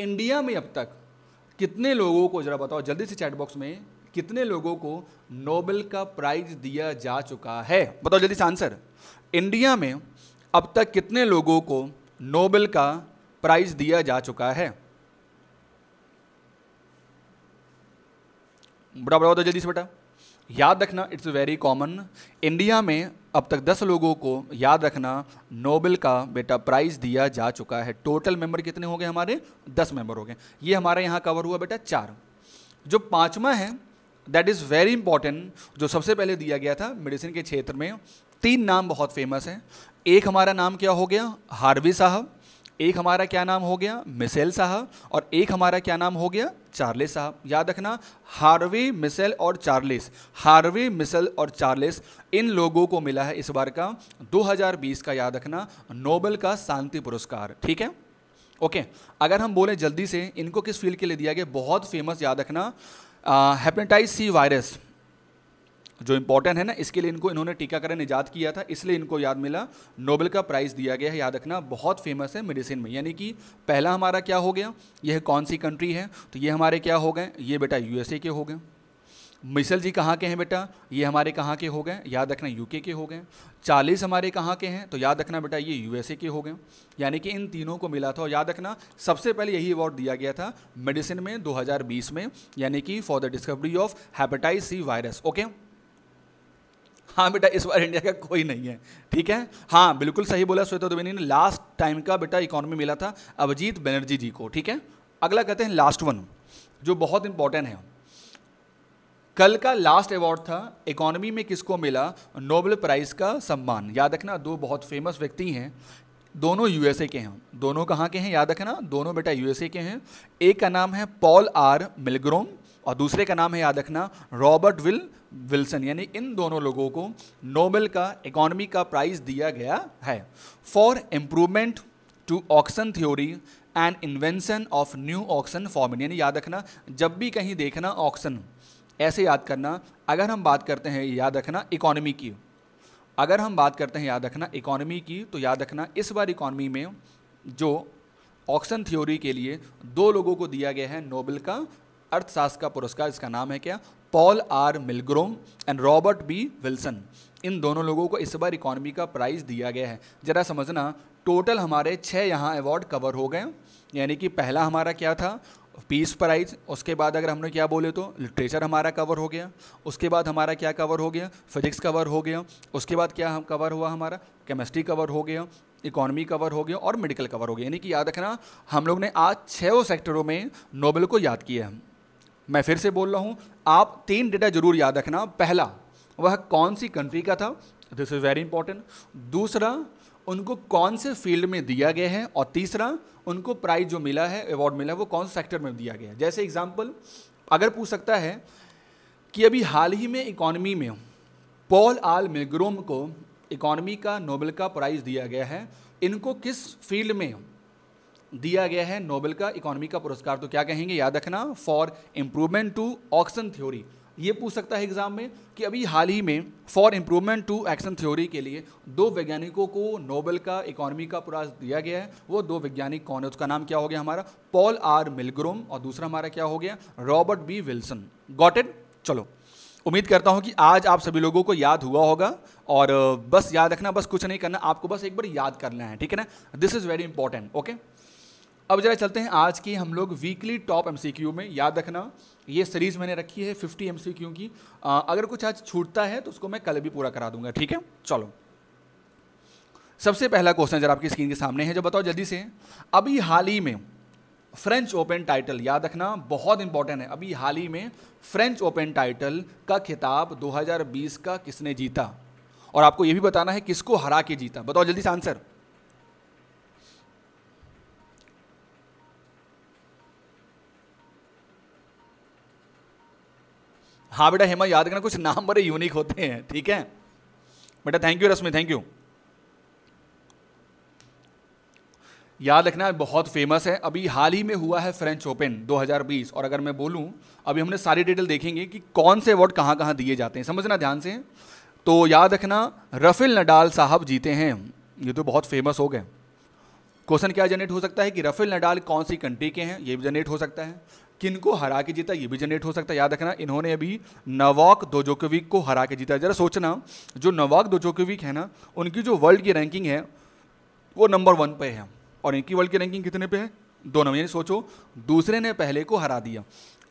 इंडिया में अब तक कितने लोगों को ज़रा बताओ जल्दी से चैट बॉक्स में कितने लोगों को नोबेल का प्राइज दिया जा चुका है बताओ जल्दी से आंसर इंडिया में अब तक कितने लोगों को नोबेल का प्राइज दिया जा चुका है बड़ा बड़ा होता जल्दी से बेटा याद रखना इट्स वेरी कॉमन इंडिया में अब तक दस लोगों को याद रखना नोबेल का बेटा प्राइज़ दिया जा चुका है टोटल मेंबर कितने हो गए हमारे दस मेंबर हो गए ये हमारे यहाँ कवर हुआ बेटा चार जो पाँचवा है दैट इज़ वेरी इंपॉर्टेंट जो सबसे पहले दिया गया था मेडिसिन के क्षेत्र में तीन नाम बहुत फेमस हैं एक हमारा नाम क्या हो गया हार्वी साहब एक हमारा क्या नाम हो गया मिसेल साहब और एक हमारा क्या नाम हो गया चार्लिस साहब याद रखना हार्वे मिसेल और चार्लिस हार्वे मिसेल और चार्लिस इन लोगों को मिला है इस बार का 2020 का याद रखना नोबल का शांति पुरस्कार ठीक है ओके अगर हम बोलें जल्दी से इनको किस फील्ड के लिए दिया गया बहुत फेमस याद रखना हेपेटाइटिस सी वायरस जो इम्पोर्टेंट है ना इसके लिए इनको इन्होंने टीकाकरण ईजाद किया था इसलिए इनको याद मिला नोबेल का प्राइज़ दिया गया है याद रखना बहुत फेमस है मेडिसिन में यानी कि पहला हमारा क्या हो गया यह कौन सी कंट्री है तो ये हमारे क्या हो गए ये बेटा यूएसए के हो गए मिसल जी कहाँ के हैं बेटा ये हमारे कहाँ के हो गए याद रखना यूके के हो गए चालीस हमारे कहाँ के हैं तो याद रखना बेटा ये यूएसए के हो गए यानी कि इन तीनों को मिला था और याद रखना सबसे पहले यही अवार्ड दिया गया था मेडिसिन में 2020 में यानी कि for the discovery of hepatitis C virus okay हाँ बेटा इस बार इंडिया का कोई नहीं है ठीक है हाँ बिल्कुल सही बोला श्वेता दुबेनी ने लास्ट टाइम का बेटा इकोनॉमी मिला था अभिजीत बनर्जी जी को ठीक है अगला कहते हैं लास्ट वन जो बहुत इंपॉर्टेंट है कल का लास्ट अवार्ड था इकोनॉमी में किसको मिला नोबेल प्राइज़ का सम्मान याद रखना दो बहुत फेमस व्यक्ति हैं दोनों यूएसए के हैं दोनों कहाँ के हैं याद रखना दोनों बेटा यूएसए के हैं एक का नाम है पॉल आर मिलग्रोम और दूसरे का नाम है याद रखना रॉबर्ट विल विल्सन यानी इन दोनों लोगों को नोबेल का इकोनॉमी का प्राइज दिया गया है for improvement to auction theory and invention of new auction format यानी याद रखना जब भी कहीं देखना ऑक्सन ऐसे याद करना अगर हम बात करते हैं याद रखना इकोनॉमी की अगर हम बात करते हैं याद रखना इकोनॉमी की तो याद रखना इस बार इकोनॉमी में जो ऑक्सन थ्योरी के लिए दो लोगों को दिया गया है नोबेल का अर्थशास्त्र का पुरस्कार इसका नाम है क्या Paul R Milgrom and Robert B Wilson इन दोनों लोगों को इस बार इकोनॉमी का प्राइज़ दिया गया है ज़रा समझना टोटल हमारे छः यहाँ अवार्ड कवर हो गए यानी कि पहला हमारा क्या था पीस प्राइज उसके बाद अगर हमने क्या बोले तो लिटरेचर हमारा कवर हो गया उसके बाद हमारा क्या कवर हो गया फिजिक्स कवर हो गया उसके बाद क्या हम कवर हुआ हमारा केमिस्ट्री कवर हो गया इकोनॉमी कवर हो गया और मेडिकल कवर हो गया यानी कि याद रखना हम लोग ने आज छः सेक्टरों में नोबेल को याद किया है मैं फिर से बोल रहा हूँ आप तीन डेटा जरूर याद रखना पहला वह कौन सी कंट्री का था दिस इज़ वेरी इंपॉर्टेंट दूसरा उनको कौन से फील्ड में दिया गया है और तीसरा उनको प्राइज जो मिला है अवार्ड मिला है वो कौन से सेक्टर में दिया गया है जैसे एग्जाम्पल अगर पूछ सकता है कि अभी हाल ही में इकॉनमी में पॉल आल मेग्रोम को इकॉनमी का नोबेल का प्राइज़ दिया गया है इनको किस फील्ड में दिया गया है नोबेल का इकोनॉमी का पुरस्कार तो क्या कहेंगे याद रखना for improvement to auction theory ये पूछ सकता है एग्जाम में कि अभी हाल ही में for improvement to action theory के लिए दो वैज्ञानिकों को नोबेल का इकोनॉमी का पुरस्कार दिया गया है वो दो वैज्ञानिक कौन है उसका नाम क्या हो गया हमारा पॉल आर मिलग्रोम और दूसरा हमारा क्या हो गया Robert B Wilson got it चलो उम्मीद करता हूँ कि आज आप सभी लोगों को याद हुआ होगा और बस याद रखना बस कुछ नहीं करना आपको बस एक बार याद करना है ठीक है ना this is very important okay अब जरा चलते हैं आज की हम लोग वीकली टॉप एम में याद रखना ये सीरीज़ मैंने रखी है 50 एम की आ, अगर कुछ आज छूटता है तो उसको मैं कल भी पूरा करा दूंगा ठीक है चलो सबसे पहला क्वेश्चन जरा आपकी स्क्रीन के सामने है जो बताओ जल्दी से अभी हाल ही में फ्रेंच ओपन टाइटल याद रखना बहुत इंपॉर्टेंट है अभी हाल ही में फ्रेंच ओपन टाइटल का खिताब 2020 का किसने जीता और आपको ये भी बताना है किसको हरा के जीता बताओ जल्दी से आंसर हाँ बेटा हेमा याद करना कुछ नाम बड़े यूनिक होते हैं ठीक है बेटा thank you Rashmi thank you याद रखना बहुत फेमस है अभी हाल ही में हुआ है फ्रेंच ओपन 2020 और अगर मैं बोलूं अभी हमने सारी डिटेल देखेंगे कि कौन से अवार्ड कहाँ कहाँ दिए जाते हैं समझना ध्यान से तो याद रखना रफेल नडाल साहब जीते हैं ये तो बहुत फेमस हो गए क्वेश्चन क्या जनरेट हो सकता है कि रफेल नडाल कौन सी कंट्री के हैं ये भी जनरेट हो सकता है किन को हरा के जीता ये भी जनरेट हो सकता है याद रखना इन्होंने अभी नवाक दोजोकोविक को हरा के जीता जरा सोचना जो नवाक दोजोकोविक है ना उनकी जो वर्ल्ड की रैंकिंग है वो नंबर वन पे है और इनकी वर्ल्ड की रैंकिंग कितने पे है दो नंबर यानी सोचो दूसरे ने पहले को हरा दिया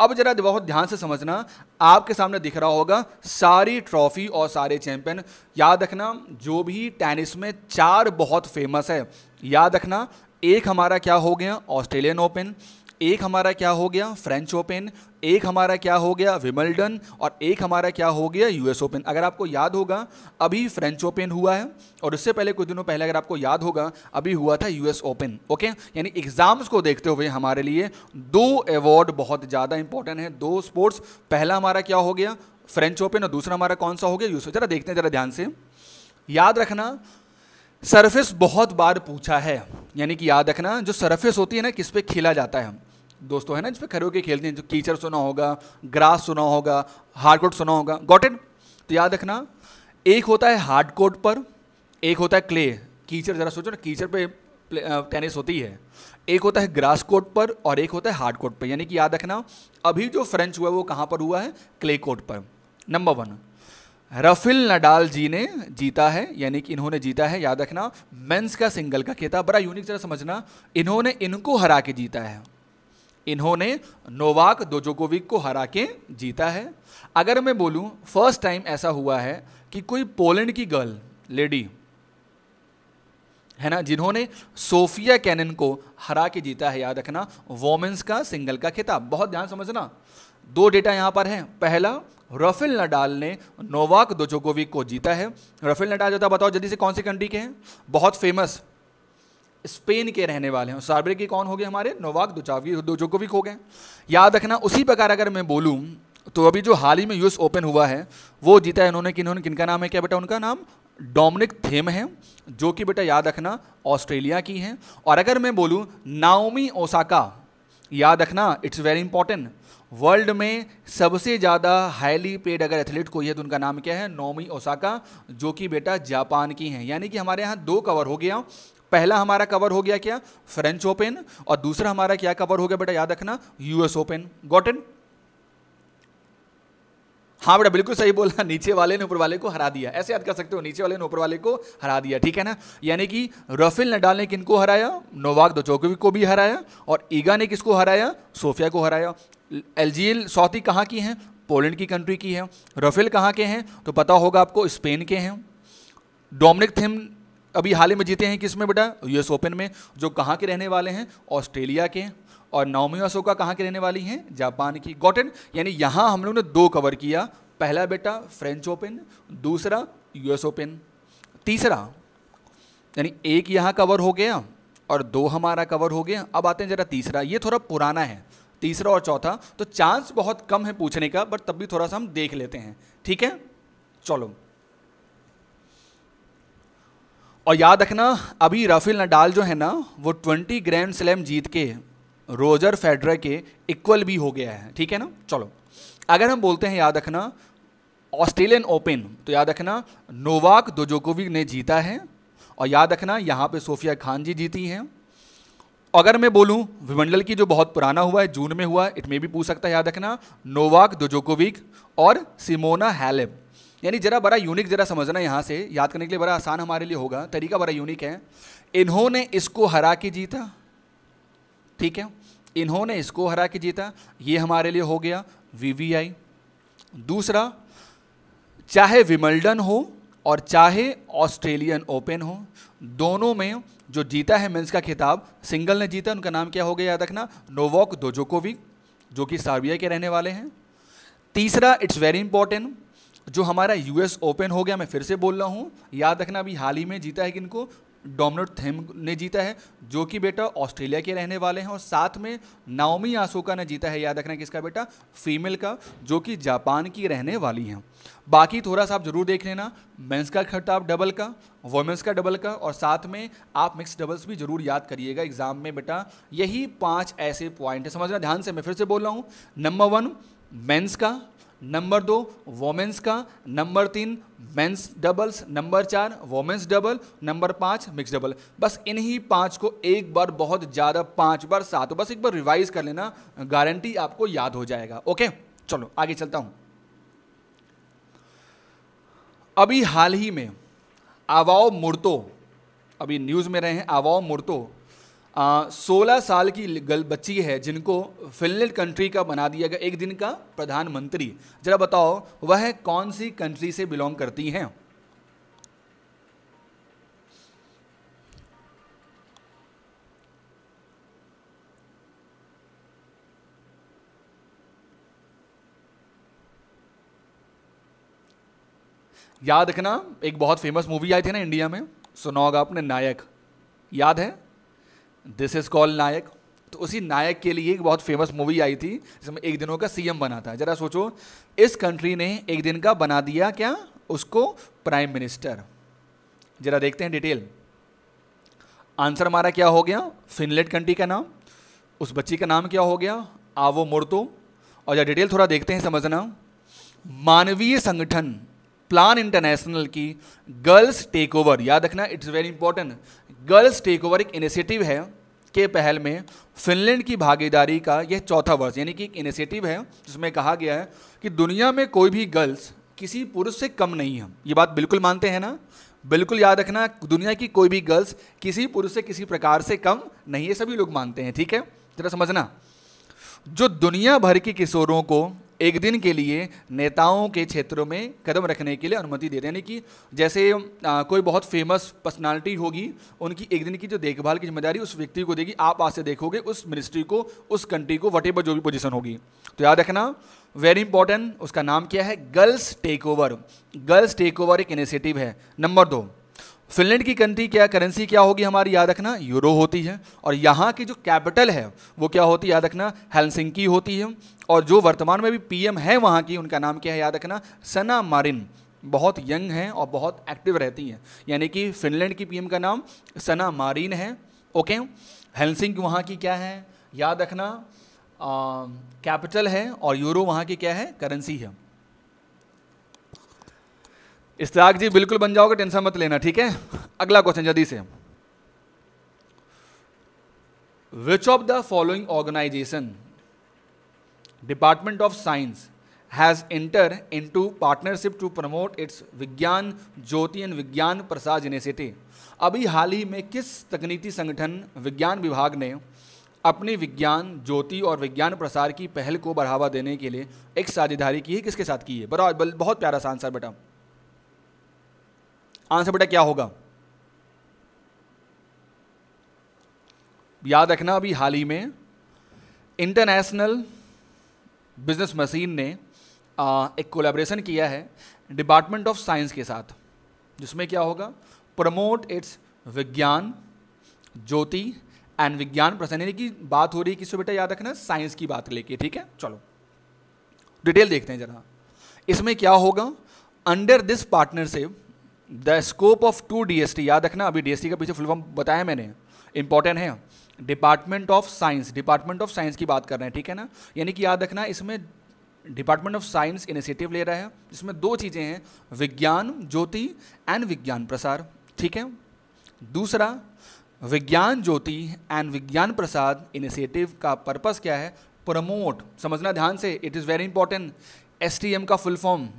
अब जरा बहुत ध्यान से समझना आपके सामने दिख रहा होगा सारी ट्रॉफी और सारे चैंपियन याद रखना जो भी टेनिस में चार बहुत फेमस है याद रखना एक हमारा क्या हो गया ऑस्ट्रेलियन ओपन एक हमारा क्या हो गया फ्रेंच ओपन एक हमारा क्या हो गया विमल्डन और एक हमारा क्या हो गया यूएस ओपन अगर आपको याद होगा अभी फ्रेंच ओपन हुआ है और उससे पहले कुछ दिनों पहले अगर आपको याद होगा अभी हुआ था यूएस ओपन ओके यानी एग्जाम्स को देखते हुए हमारे लिए दो अवार्ड बहुत ज़्यादा इंपॉर्टेंट है दो स्पोर्ट्स पहला हमारा क्या हो गया फ्रेंच ओपन और दूसरा हमारा कौन सा हो गया यूएस जरा देखते हैं जरा ध्यान से याद रखना सरफेस बहुत बार पूछा है यानी कि याद रखना जो सरफेस होती है ना किस पे खेला जाता है दोस्तों है ना जिसमें खड़े होकर खेलते हैं जो कीचड़ सुना होगा ग्रास सुना होगा हार्ड कोर्ट सुना होगा गॉटेड तो याद रखना एक होता है हार्ड कोर्ट पर एक होता है क्ले कीचड़ जरा सोचो ना कीचड़ पे टेनिस होती है एक होता है ग्रास कोर्ट पर और एक होता है हार्ड कोर्ट पर यानी कि याद रखना अभी जो फ्रेंच हुआ है वो कहाँ पर हुआ है क्ले कोर्ट पर number one Rafael Nadal ji ने जीता है यानी कि इन्होंने जीता है याद रखना मेंस का सिंगल का खेता बड़ा यूनिक जरा समझना इन्होंने इनको हरा के जीता है इन्होंने नोवाक दोजोकोविक को हरा के जीता है अगर मैं बोलूं फर्स्ट टाइम ऐसा हुआ है कि कोई पोलैंड की गर्ल लेडी है ना जिन्होंने सोफिया कैनन को हरा के जीता है याद रखना वोमेंस का सिंगल का खिताब बहुत ध्यान समझना दो डेटा यहां पर है पहला रफेल नडाल ने नोवाक दोजोकोविक को जीता है रफेल नडाल जो था बताओ जल्दी से कौन सी कंट्री के हैं बहुत फेमस स्पेन के रहने वाले हैं सार्बरे की कौन हो गए हमारे नोवाक को भी हो गए याद रखना उसी प्रकार अगर मैं बोलूँ तो अभी जो हाल ही में यूएस ओपन हुआ है वो जीता है इन्होंने कि इन्होंने किनका नाम है क्या बेटा उनका नाम डोमिनिक थेम है जो कि बेटा याद रखना ऑस्ट्रेलिया की हैं और अगर मैं बोलूँ नाओमी ओसाका याद रखना इट्स वेरी इंपॉर्टेंट वर्ल्ड में सबसे ज़्यादा हाईली पेड अगर एथलीट कोई है तो उनका नाम क्या है नोमी ओसाका जो कि बेटा जापान की हैं यानी कि हमारे यहाँ दो कवर हो गया पहला हमारा कवर हो गया क्या फ्रेंच ओपन और दूसरा हमारा क्या कवर हो गया बेटा याद रखना यूएस ओपन गॉटन हाँ बेटा बिल्कुल सही बोला नीचे वाले ने ऊपर वाले को हरा दिया ऐसे याद कर सकते हो नीचे वाले ने ऊपर वाले को हरा दिया ठीक है ना यानी कि रफेल नडाल ने किनको हराया नोवाक दो को भी हराया और ईगा ने किसको हराया सोफिया को हराया एल जी एल सौती कहाँ की हैं पोलैंड की कंट्री की है रफेल कहाँ के हैं तो पता होगा आपको स्पेन के हैं डोमिनिक थिम अभी हाल ही में जीते हैं किस में बेटा यूएस ओपन में जो कहाँ के रहने वाले हैं ऑस्ट्रेलिया के और नौमी असोका कहाँ के रहने वाली हैं जापान की गॉटन यानी यहाँ हम लोगों ने दो कवर किया पहला बेटा फ्रेंच ओपन दूसरा यूएस ओपन तीसरा यानी एक यहाँ कवर हो गया और दो हमारा कवर हो गया अब आते हैं ज़रा तीसरा ये थोड़ा पुराना है तीसरा और चौथा तो चांस बहुत कम है पूछने का बट तब भी थोड़ा सा हम देख लेते हैं ठीक है चलो और याद रखना अभी राफेल नडाल जो है ना वो ट्वेंटी ग्रैंड स्लैम जीत के रोजर फेडर के इक्वल भी हो गया है ठीक है ना चलो अगर हम बोलते हैं याद रखना ऑस्ट्रेलियन ओपन तो याद रखना नोवाक दोजोकोविक ने जीता है और याद रखना यहाँ पे सोफिया खान जी जीती हैं अगर मैं बोलूँ विमंडल की जो बहुत पुराना हुआ है जून में हुआ इट में भी पूछ सकता है याद रखना नोवाक दोजोकोविक और सिमोना हैलेब यानी ज़रा बड़ा यूनिक ज़रा समझना यहाँ से याद करने के लिए बड़ा आसान हमारे लिए होगा तरीका बड़ा यूनिक है इन्होंने इसको हरा के जीता ठीक है इन्होंने इसको हरा के जीता ये हमारे लिए हो गया वीवीआई दूसरा चाहे विमल्डन हो और चाहे ऑस्ट्रेलियन ओपन हो दोनों में जो जीता है मेंस का खिताब सिंगल ने जीता उनका नाम क्या हो गया याद रखना नोवोक दोजोकोविक जो कि सार्बिया के रहने वाले हैं तीसरा इट्स वेरी इंपॉर्टेंट जो हमारा यूएस ओपन हो गया मैं फिर से बोल रहा हूँ याद रखना अभी हाल ही में जीता है किनको डोमिनोट थेम ने जीता है जो कि बेटा ऑस्ट्रेलिया के रहने वाले हैं और साथ में नाओमी आसोका ने जीता है याद रखना किसका बेटा फीमेल का जो कि जापान की रहने वाली हैं बाकी थोड़ा सा आप जरूर देख लेना मेंस का खिताब डबल का वुमेंस का डबल का और साथ में आप मिक्स डबल्स भी जरूर याद करिएगा एग्जाम में बेटा यही पाँच ऐसे पॉइंट है समझना ध्यान से मैं फिर से बोल रहा हूँ नंबर वन मेन्स का नंबर दो वोमेंस का नंबर तीन मेंस डबल्स नंबर चार वोमेंस डबल नंबर पाँच मिक्स डबल बस इन्हीं पांच को एक बार बहुत ज़्यादा पांच बार सात बस एक बार रिवाइज कर लेना गारंटी आपको याद हो जाएगा ओके चलो आगे चलता हूँ अभी हाल ही में आवाओ मुर्तो अभी न्यूज़ में रहे हैं आवाओ मुर्तो सोलह साल की गल बच्ची है जिनको फिनलैंड कंट्री का बना दिया गया एक दिन का प्रधानमंत्री जरा बताओ वह कौन सी कंट्री से बिलोंग करती हैं याद रखना एक बहुत फेमस मूवी आई थी ना इंडिया में सुनोगा आपने नायक याद है दिस इज़ कॉल नायक तो उसी नायक के लिए एक बहुत फेमस मूवी आई थी जिसमें एक दिनों का सीएम बना था जरा सोचो इस कंट्री ने एक दिन का बना दिया क्या उसको प्राइम मिनिस्टर जरा देखते हैं डिटेल आंसर हमारा क्या हो गया फिनलैंड कंट्री का नाम उस बच्ची का नाम क्या हो गया आवो मुर्तो और जरा डिटेल थोड़ा देखते हैं समझना मानवीय संगठन प्लान इंटरनेशनल की गर्ल्स टेक ओवर याद रखना it's very important girls take over एक इनिशिएटिव है के पहल में फिनलैंड की भागीदारी का यह चौथा वर्ष यानी कि एक इनिशिएटिव है जिसमें कहा गया है कि दुनिया में कोई भी गर्ल्स किसी पुरुष से कम नहीं है ये बात बिल्कुल मानते हैं ना बिल्कुल याद रखना दुनिया की कोई भी गर्ल्स किसी पुरुष से किसी प्रकार से कम नहीं है सभी लोग मानते हैं ठीक है जरा समझना जो दुनिया भर के किशोरों को एक दिन के लिए नेताओं के क्षेत्रों में कदम रखने के लिए अनुमति दे यानी कि जैसे आ, कोई बहुत फेमस पर्सनालिटी होगी उनकी एक दिन की जो देखभाल की जिम्मेदारी उस व्यक्ति को देगी आप आज से देखोगे उस मिनिस्ट्री को उस कंट्री को वट जो भी पोजीशन होगी तो याद रखना वेरी इंपॉर्टेंट उसका नाम क्या है girls take over girls take over एक इनिशिएटिव है नंबर दो फिनलैंड की कंट्री क्या करेंसी क्या होगी हमारी याद रखना यूरो होती है और यहाँ की जो कैपिटल है वो क्या होती है याद रखना हेलसिंकी होती है और जो वर्तमान में भी पीएम है वहाँ की उनका नाम क्या है याद रखना सना मारिन बहुत यंग हैं और बहुत एक्टिव रहती हैं यानी कि फिनलैंड की पीएम का नाम सना मारिन है ओके हेलसिंग वहाँ की क्या है याद रखना कैपिटल है और यूरो वहाँ की क्या है करेंसी है इश्ताक जी बिल्कुल बन जाओगे टेंशन मत लेना ठीक है अगला क्वेश्चन जल्दी से which of the following organisation department of science has enter into partnership to promote its Vigyan Jyoti and विज्ञान प्रसाद यूनिवर्सिटी अभी हाल ही में किस तकनीकी संगठन विज्ञान विभाग ने अपनी विज्ञान ज्योति और विज्ञान प्रसार की पहल को बढ़ावा देने के लिए एक साझेदारी की है किसके साथ की है बड़ा बहुत प्यारा सा आंसर बेटा आंसर बेटा क्या होगा याद रखना अभी हाल ही में इंटरनेशनल बिजनेस मशीन ने आ, एक कोलेबरेशन किया है डिपार्टमेंट ऑफ साइंस के साथ जिसमें क्या होगा promote its Vigyan Jyoti and विज्ञान प्रसन्न यानी कि बात हो रही है किससे बेटा याद रखना साइंस की बात लेके ठीक है चलो डिटेल देखते हैं जरा इसमें क्या होगा under this partnership the scope of to DST याद रखना अभी डीएसटी का पीछे फुल फॉर्म बताया मैंने इंपॉर्टेंट है department of science department of science की बात कर रहे हैं ठीक है ना यानी कि याद रखना इसमें डिपार्टमेंट ऑफ साइंस इनिशिएटिव ले रहा है इसमें दो चीज़ें हैं विज्ञान ज्योति एंड विज्ञान प्रसार ठीक है दूसरा विज्ञान ज्योति एंड विज्ञान प्रसाद इनिशिएटिव का पर्पस क्या है प्रमोट समझना ध्यान से it is very important S का फुल फॉर्म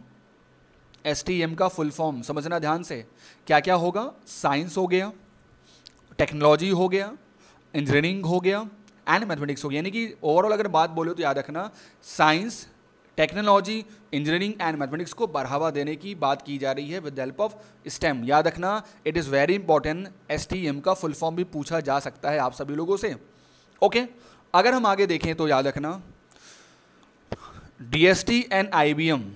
एस का फुल फॉर्म समझना ध्यान से क्या क्या होगा साइंस हो गया टेक्नोलॉजी हो गया इंजीनियरिंग हो गया एंड मैथमेटिक्स हो गया यानी कि ओवरऑल अगर बात बोलो तो याद रखना science technology engineering and mathematics को बढ़ावा देने की बात की जा रही है विद हेल्प ऑफ स्टेम याद रखना it is very important S का फुल फॉर्म भी पूछा जा सकता है आप सभी लोगों से ओके okay? अगर हम आगे देखें तो याद रखना D S T and I B M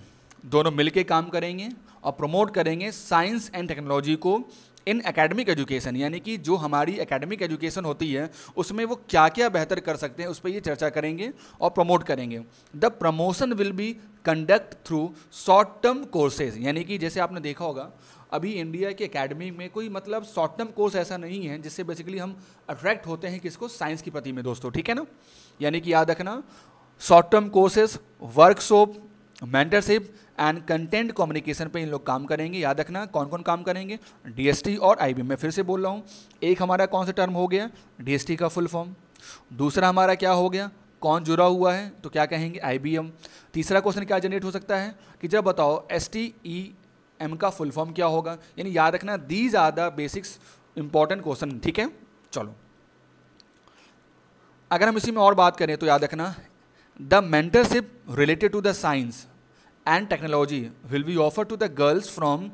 दोनों मिलके काम करेंगे और प्रमोट करेंगे साइंस एंड टेक्नोलॉजी को इन एकेडमिक एजुकेशन यानी कि जो हमारी एकेडमिक एजुकेशन होती है उसमें वो क्या क्या बेहतर कर सकते हैं उस पर ये चर्चा करेंगे और प्रमोट करेंगे the promotion will be conduct through short term courses यानी कि जैसे आपने देखा होगा अभी इंडिया के एकेडमी में कोई मतलब शॉर्ट टर्म कोर्स ऐसा नहीं है जिससे बेसिकली हम अट्रैक्ट होते हैं किसको साइंस की प्रति में दोस्तों ठीक है ना यानी कि याद रखना short term courses workshop mentorship and content communication पे इन लोग काम करेंगे याद रखना कौन कौन काम करेंगे डीएसटी और आईबी मैं फिर से बोल रहा हूँ एक हमारा कौन सा टर्म हो गया डीएसटी का फुल फॉर्म दूसरा हमारा क्या हो गया कौन जुड़ा हुआ है तो क्या कहेंगे आई तीसरा क्वेश्चन क्या जनरेट हो सकता है कि जब बताओ एस टी ई एम का फुल फॉर्म क्या होगा यानी याद रखना these are the basics important question ठीक है चलो अगर हम इसी में और बात करें तो याद रखना the mentorship related to the science and technology will be offer to the girls from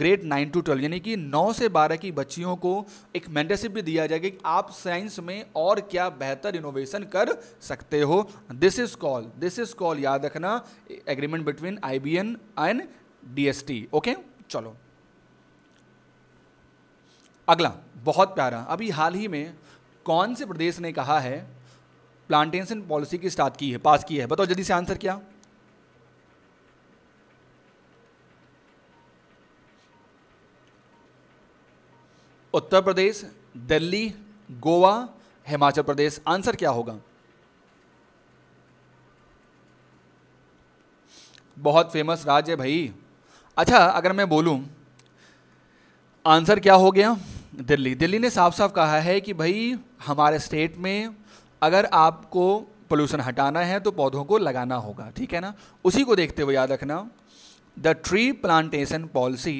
grade nine to twelve यानी कि नौ से बारह की बच्चियों को एक मेंटरशिप भी दिया जाएगा कि आप साइंस में और क्या बेहतर इनोवेशन कर सकते हो this is call this is call याद रखना agreement between I B N and D S T okay चलो अगला बहुत प्यारा अभी हाल ही में कौन से प्रदेश ने कहा है प्लांटेशन पॉलिसी की स्टार्ट की है पास की है बताओ जल्दी से आंसर क्या उत्तर प्रदेश दिल्ली गोवा हिमाचल प्रदेश आंसर क्या होगा बहुत फेमस राज्य है भाई अच्छा अगर मैं बोलूं आंसर क्या हो गया दिल्ली दिल्ली ने साफ साफ कहा है कि भाई हमारे स्टेट में अगर आपको पोल्यूशन हटाना है तो पौधों को लगाना होगा ठीक है ना उसी को देखते हुए याद रखना the tree plantation policy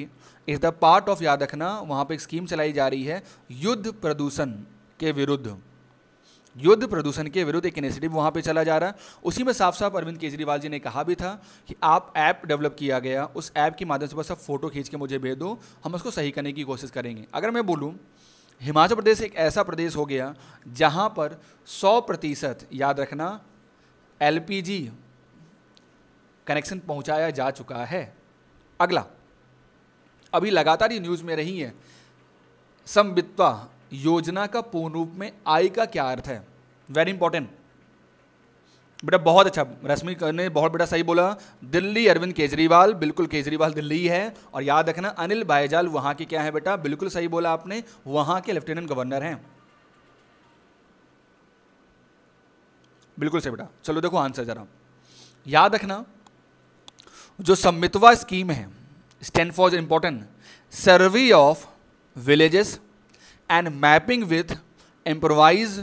is the part of याद रखना वहाँ पर स्कीम चलाई जा रही है युद्ध प्रदूषण के विरुद्ध युद्ध प्रदूषण के विरुद्ध एक इनिशिएटिव वहाँ पे चला जा रहा है उसी में साफ साफ अरविंद केजरीवाल जी ने कहा भी था कि आप ऐप डेवलप किया गया उस ऐप के माध्यम से बस आप फ़ोटो खींच के मुझे भेज दो हम उसको सही करने की कोशिश करेंगे अगर मैं बोलूँ हिमाचल प्रदेश एक ऐसा प्रदेश हो गया जहाँ पर 100 प्रतिशत याद रखना एल कनेक्शन पहुँचाया जा चुका है अगला अभी लगातार ही न्यूज़ में रही है समवित्वा योजना का पूर्ण रूप में आय का क्या अर्थ है वेरी इंपॉर्टेंट बेटा बहुत अच्छा रश्मि ने बहुत बेटा सही बोला दिल्ली अरविंद केजरीवाल बिल्कुल केजरीवाल दिल्ली है और याद रखना अनिल बायजाल वहाँ के क्या है बेटा बिल्कुल सही बोला आपने वहाँ के लेफ्टिनेंट गवर्नर हैं बिल्कुल सही बेटा चलो देखो आंसर जरा याद रखना जो सम्मितवा स्कीम है stand for important survey of villages and mapping with improvise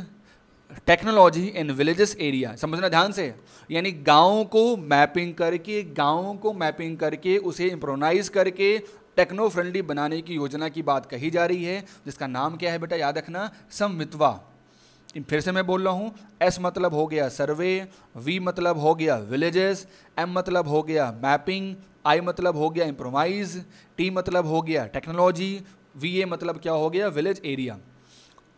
technology in villages area समझना ध्यान से यानी गाँव को मैपिंग करके गाँव को मैपिंग करके उसे इम्प्रोनाइज करके टेक्नो फ्रेंडली बनाने की योजना की बात कही जा रही है जिसका नाम क्या है बेटा याद रखना सममितवा फिर से मैं बोल रहा हूँ एस मतलब हो गया सर्वे वी मतलब हो गया विलेजेस एम मतलब हो गया मैपिंग आई मतलब हो गया इम्प्रोमाइज टी मतलब हो गया टेक्नोलॉजी वी ए मतलब क्या हो गया विलेज एरिया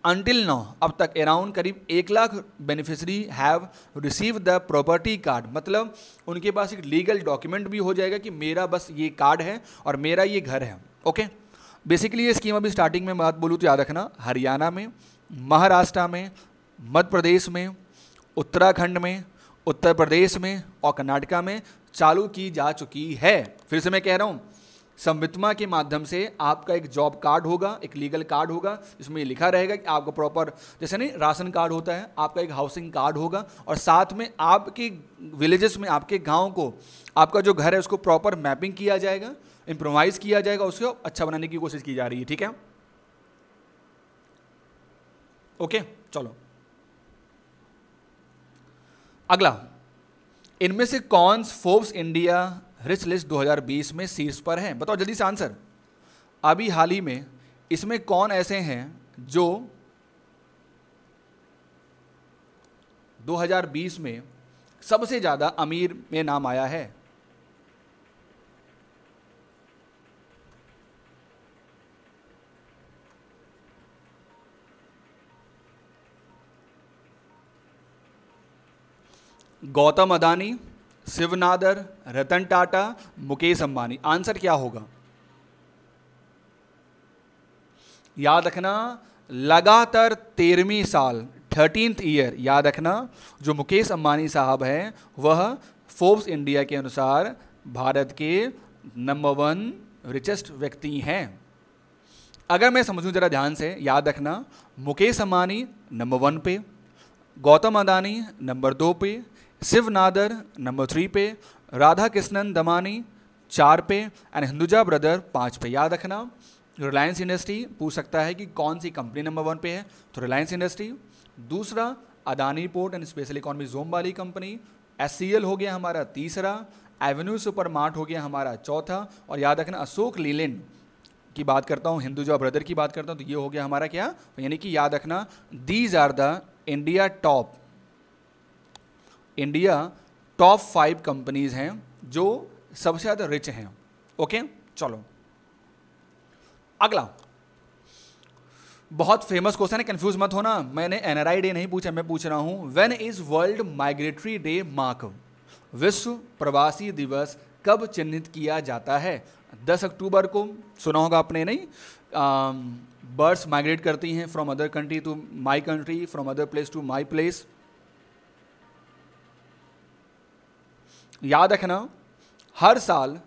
अनटिल नाउ अब तक अराउंड करीब एक lakh beneficiary have receive the property card मतलब उनके पास एक लीगल डॉक्यूमेंट भी हो जाएगा कि मेरा बस ये कार्ड है और मेरा ये घर है ओके बेसिकली ये स्कीम अभी स्टार्टिंग में बात बोलूँ तो याद रखना हरियाणा में महाराष्ट्र में मध्य प्रदेश में उत्तराखंड में उत्तर प्रदेश में और कर्नाटका में चालू की जा चुकी है फिर से मैं कह रहा हूँ संवित्मा के माध्यम से आपका एक जॉब कार्ड होगा एक लीगल कार्ड होगा इसमें ये लिखा रहेगा कि आपको प्रॉपर जैसे नहीं राशन कार्ड होता है आपका एक हाउसिंग कार्ड होगा और साथ में आपके विलेजेस में आपके गांव को आपका जो घर है उसको प्रॉपर मैपिंग किया जाएगा इम्प्रोवाइज़ किया जाएगा उसको अच्छा बनाने की कोशिश की जा रही है ठीक है ओके चलो अगला इनमें से कौन फोर्ब्स इंडिया रिच लिस्ट 2020 में शीर्ष पर हैं बताओ जल्दी से आंसर अभी हाल ही में इसमें कौन ऐसे हैं जो 2020 में सबसे ज़्यादा अमीर में नाम आया है गौतम अदानी शिवनादर रतन टाटा मुकेश अंबानी आंसर क्या होगा याद रखना लगातार तेरहवीं साल थर्टींथ ईयर याद रखना जो मुकेश अंबानी साहब हैं वह फोर्ब्स इंडिया के अनुसार भारत के नंबर वन रिचेस्ट व्यक्ति हैं अगर मैं समझूं जरा ध्यान से याद रखना मुकेश अंबानी नंबर वन पे गौतम अदानी नंबर दो पे शिव नादर नंबर थ्री पे राधा कृष्णन दमानी चार पे एंड हिंदुजा ब्रदर पाँच पे याद रखना रिलायंस इंडस्ट्री पूछ सकता है कि कौन सी कंपनी नंबर वन पे है तो रिलायंस इंडस्ट्री दूसरा Adani port and special economy zone वाली कंपनी एस हो गया हमारा तीसरा एवेन्यू सुपर मार्ट हो गया हमारा चौथा और याद रखना अशोक लीलिन की बात करता हूँ हिंदुजा ब्रदर की बात करता हूँ तो ये हो गया हमारा क्या तो यानी कि याद रखना these are the India top India top five companies हैं जो सबसे ज़्यादा रिच हैं ओके चलो अगला बहुत फेमस क्वेश्चन है कंफ्यूज मत होना मैंने एनआरआई डे नहीं पूछा मैं पूछ रहा हूं when is world migratory day mark विश्व प्रवासी दिवस कब चिन्हित किया जाता है 10 अक्टूबर को सुना होगा आपने नहीं बर्ड्स माइग्रेट करती हैं from other country to my country from other place to my place याद रखना हर साल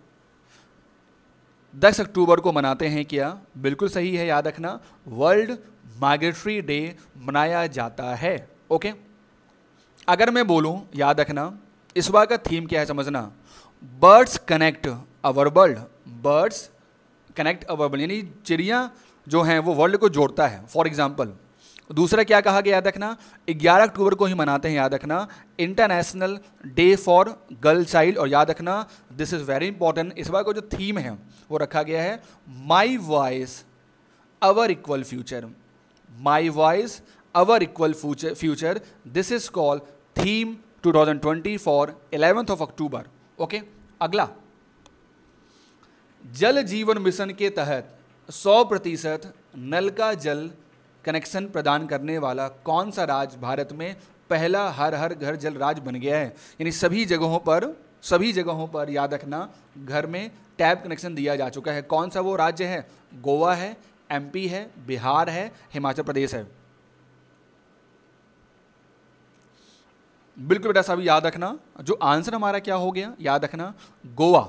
10 अक्टूबर को मनाते हैं क्या बिल्कुल सही है याद रखना वर्ल्ड माइग्रेटरी डे मनाया जाता है ओके अगर मैं बोलूं याद रखना इस बार का थीम क्या है समझना birds connect our world birds connect our world यानी चिड़िया जो हैं वो वर्ल्ड को जोड़ता है फॉर एग्जाम्पल दूसरा क्या कहा गया याद रखना 11 अक्टूबर को ही मनाते हैं याद रखना international day for girl child और याद रखना दिस इज़ वेरी इंपॉर्टेंट इस बार का जो थीम है वो रखा गया है my voice our equal future my voice our equal future this is call theme 2020 for eleventh of October okay अगला जल जीवन मिशन के तहत 100 प्रतिशत नल का जल कनेक्शन प्रदान करने वाला कौन सा राज्य भारत में पहला हर हर घर जल राज बन गया है यानी सभी जगहों पर सभी जगहों पर याद रखना घर में टैब कनेक्शन दिया जा चुका है कौन सा वो राज्य है गोवा है एमपी है बिहार है हिमाचल प्रदेश है बिल्कुल बेटा साहब याद रखना जो आंसर हमारा क्या हो गया याद रखना गोवा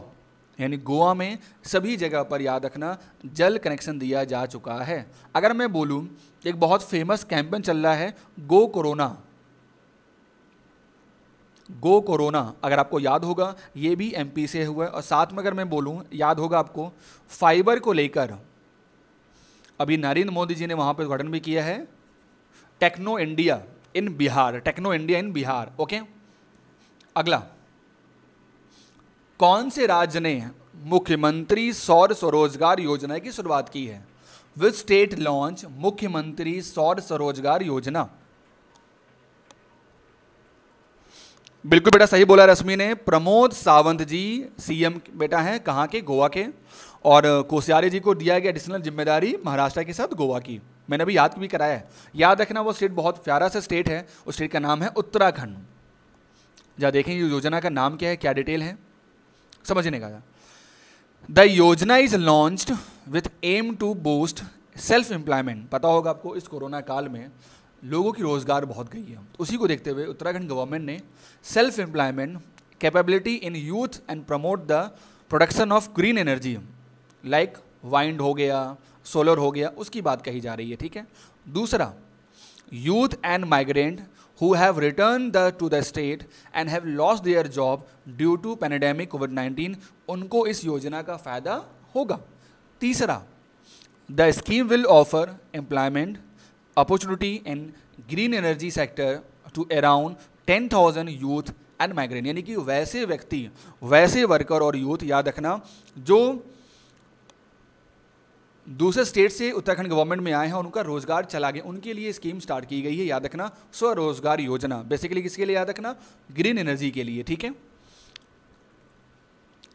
यानी गोवा में सभी जगह पर याद रखना जल कनेक्शन दिया जा चुका है अगर मैं बोलूँ एक बहुत फेमस कैंपेन चल रहा है गो कोरोना गो कोरोना अगर आपको याद होगा ये भी एम से हुआ है और साथ में अगर मैं बोलूँ याद होगा आपको फाइबर को लेकर अभी नरेंद्र मोदी जी ने वहाँ पर उद्घाटन भी किया है techno India in Bihar techno India in Bihar okay अगला कौन से राज्य ने मुख्यमंत्री सौर स्वरोजगार योजना की शुरुआत की है विद स्टेट लॉन्च मुख्यमंत्री सौर स्वरोजगार योजना बिल्कुल बेटा सही बोला रश्मि ने प्रमोद सावंत जी सीएम बेटा हैं कहाँ के गोवा के और कोश्यारी जी को दिया गया एडिशनल जिम्मेदारी महाराष्ट्र के साथ गोवा की मैंने अभी याद भी कराया है याद रखना वो स्टेट बहुत प्यारा सा स्टेट है उस स्टेट का नाम है उत्तराखंड जहाँ देखें योजना का नाम क्या है क्या डिटेल है समझने का द योजना is launched with aim to boost self employment पता होगा आपको इस कोरोना काल में लोगों की रोज़गार बहुत गई है तो उसी को देखते हुए उत्तराखंड गवर्नमेंट ने self employment capability in youth and promote the production of green energy like wind हो गया सोलर हो गया उसकी बात कही जा रही है ठीक है दूसरा youth and migrant who have returned to the state and have loss their job due to pandemic covid nineteen उनको इस योजना का फ़ायदा होगा तीसरा the scheme will offer employment opportunity in green energy sector to around ten thousand youth and migrant यानी कि वैसे व्यक्ति वैसे वर्कर और यूथ याद रखना जो दूसरे स्टेट से उत्तराखंड गवर्नमेंट में आए हैं उनका रोजगार चला गया उनके लिए स्कीम स्टार्ट की गई है याद रखना स्वरोजगार योजना बेसिकली किसके लिए याद रखना ग्रीन एनर्जी के लिए ठीक है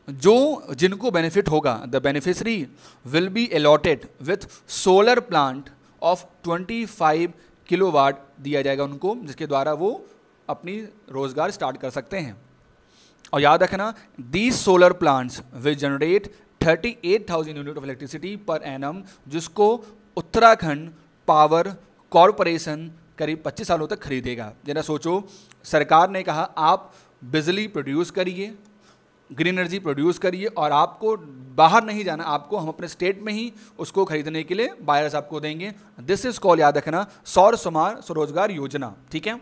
जो जिनको बेनिफिट होगा the beneficiary will be allotted with solar plant of 25 watt दिया जाएगा उनको जिसके द्वारा वो अपनी रोजगार स्टार्ट कर सकते हैं और याद रखना these solar plants will generate 38,000 unit of electricity per annum जिसको उत्तराखंड पावर कॉरपोरेशन करीब 25 सालों तक खरीदेगा जरा सोचो सरकार ने कहा आप बिजली प्रोड्यूस करिए ग्रीन एनर्जी प्रोड्यूस करिए और आपको बाहर नहीं जाना आपको हम अपने स्टेट में ही उसको खरीदने के लिए बायर्स आपको देंगे दिस इज कॉल याद रखना सौर सुमार स्वरोजगार योजना ठीक है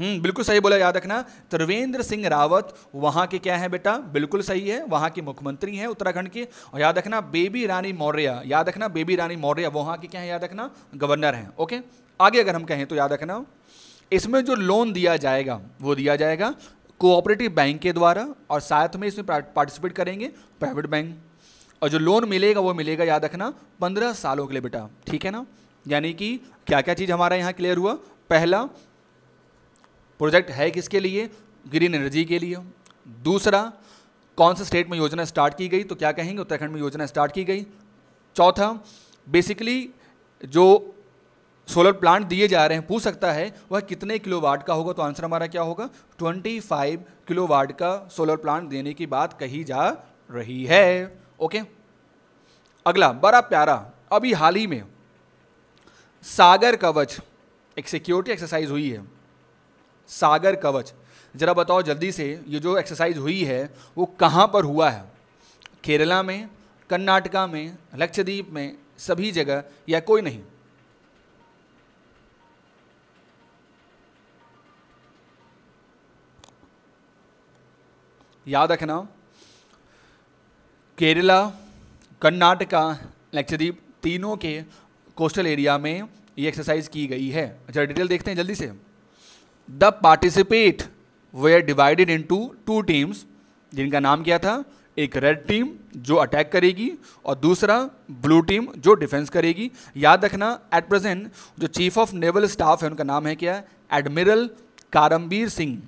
हम्म बिल्कुल सही बोला याद रखना त्रिवेंद्र सिंह रावत वहां के क्या है बेटा बिल्कुल सही है वहां के मुख्यमंत्री हैं उत्तराखंड के और याद रखना बेबी रानी मौर्य याद रखना बेबी रानी मौर्य वहां के क्या है याद रखना गवर्नर हैं ओके आगे अगर हम कहें तो याद रखना इसमें जो लोन दिया जाएगा वो दिया जाएगा कोऑपरेटिव बैंक के द्वारा और साथ में इसमें पार्टिसिपेट करेंगे प्राइवेट बैंक और जो लोन मिलेगा वो मिलेगा याद रखना पंद्रह सालों के लिए बेटा ठीक है ना यानी कि क्या क्या चीज़ हमारा यहाँ क्लियर हुआ पहला प्रोजेक्ट है किसके लिए ग्रीन एनर्जी के लिए दूसरा कौन से स्टेट में योजना स्टार्ट की गई तो क्या कहेंगे उत्तराखंड में योजना स्टार्ट की गई चौथा बेसिकली जो सोलर प्लांट दिए जा रहे हैं पूछ सकता है वह कितने किलो वाट का होगा तो आंसर हमारा क्या होगा 25 किलो वाट का सोलर प्लांट देने की बात कही जा रही है ओके अगला बड़ा प्यारा अभी हाल ही में सागर कवच एक सिक्योरिटी एक्सरसाइज हुई है सागर कवच जरा बताओ जल्दी से ये जो एक्सरसाइज हुई है वो कहाँ पर हुआ है केरला में कर्नाटका में लक्षद्वीप में सभी जगह या कोई नहीं याद रखना केरला कर्नाटका लक्षद्वीप तीनों के कोस्टल एरिया में ये एक्सरसाइज की गई है अच्छा डिटेल देखते हैं जल्दी से the participate they divided in two teams जिनका नाम क्या था एक रेड टीम जो अटैक करेगी और दूसरा ब्लू टीम जो डिफेंस करेगी याद रखना एट प्रेजेंट जो चीफ ऑफ नेवल स्टाफ है उनका नाम है क्या एडमिरल कारमबीर सिंह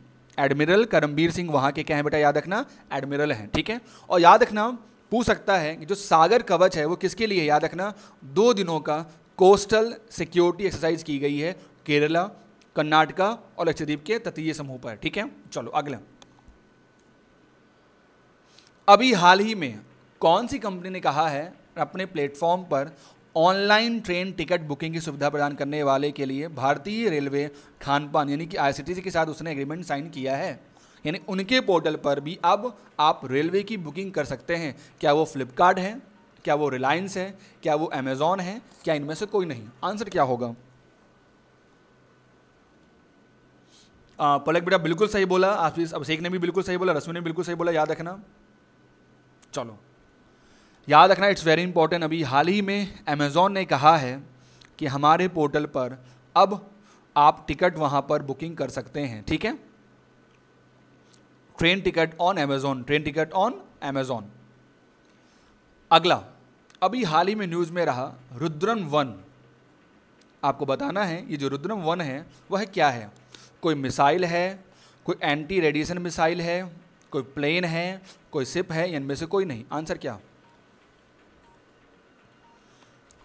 एडमिरल करमबीर सिंह वहाँ के क्या है बेटा याद रखना एडमिरल हैं ठीक है और याद रखना पूछ सकता है कि जो सागर कवच है वो किसके लिए याद रखना दो दिनों का कोस्टल सिक्योरिटी एक्सरसाइज की गई है केरला कर्नाटका और लक्षद्वीप के तटीय समूह पर ठीक है चलो अगला अभी हाल ही में कौन सी कंपनी ने कहा है अपने प्लेटफॉर्म पर ऑनलाइन ट्रेन टिकट बुकिंग की सुविधा प्रदान करने वाले के लिए भारतीय रेलवे खान पान यानी कि आई के साथ उसने एग्रीमेंट साइन किया है यानी उनके पोर्टल पर भी अब आप रेलवे की बुकिंग कर सकते हैं क्या वो फ्लिपकार्ट है क्या वो रिलायंस है क्या वो अमेजोन है क्या इनमें से कोई नहीं आंसर क्या होगा पलक बेटा बिल्कुल सही बोला आशीष अभिषेक ने भी बिल्कुल सही बोला रश्मि ने बिल्कुल सही बोला याद रखना चलो याद रखना इट्स वेरी इंपॉर्टेंट अभी हाल ही में अमेज़ोन ने कहा है कि हमारे पोर्टल पर अब आप टिकट वहाँ पर बुकिंग कर सकते हैं ठीक है train ticket on Amazon train ticket on Amazon अगला अभी हाल ही में न्यूज़ में रहा रुद्रम वन आपको बताना है ये जो रुद्रम वन है वह क्या है कोई मिसाइल है कोई एंटी रेडिएशन मिसाइल है कोई प्लेन है कोई सिप है इनमें से कोई नहीं आंसर क्या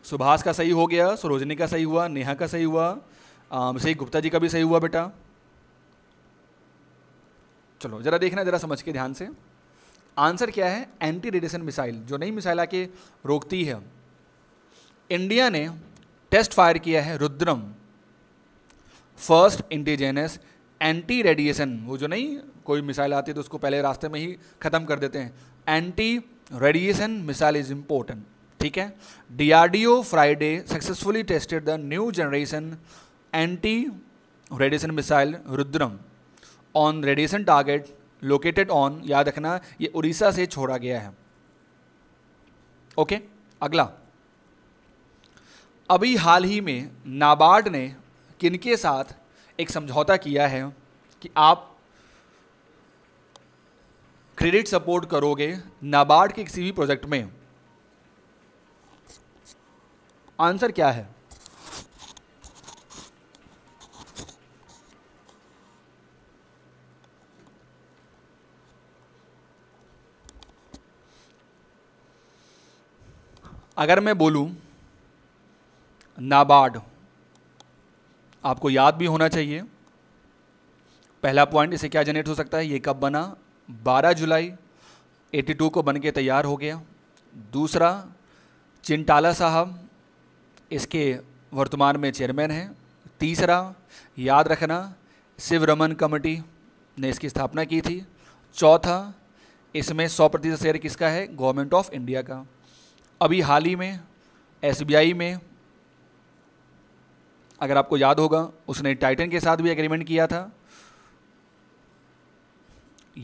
सुभाष का सही हो गया सरोजनी का सही हुआ नेहा का सही हुआ सही गुप्ता जी का भी सही हुआ बेटा चलो ज़रा देखना ज़रा समझ के ध्यान से आंसर क्या है एंटी रेडिएशन मिसाइल जो नई मिसाइल आके रोकती है इंडिया ने टेस्ट फायर किया है Rudram first indigenous anti radiation वो जो नहीं कोई मिसाइल आती है तो उसको पहले रास्ते में ही ख़त्म कर देते हैं anti radiation missile is important ठीक है DRDO Friday successfully tested the new generation anti radiation missile Rudram on radiation target located on याद रखना ये उड़ीसा से छोड़ा गया है ओके okay? अगला अभी हाल ही में नाबार्ड ने किनके साथ एक समझौता किया है कि आप क्रेडिट सपोर्ट करोगे नाबार्ड के किसी भी प्रोजेक्ट में आंसर क्या है अगर मैं बोलूं नाबार्ड आपको याद भी होना चाहिए पहला पॉइंट इसे क्या जनरेट हो सकता है ये कब बना 12 जुलाई 82 को बन के तैयार हो गया दूसरा चिंटाला साहब इसके वर्तमान में चेयरमैन हैं तीसरा याद रखना शिव रमन कमेटी ने इसकी स्थापना की थी चौथा इसमें सौ प्रतिशत शेयर किसका है गवर्नमेंट ऑफ इंडिया का अभी हाल ही में एस में अगर आपको याद होगा उसने टाइटन के साथ भी एग्रीमेंट किया था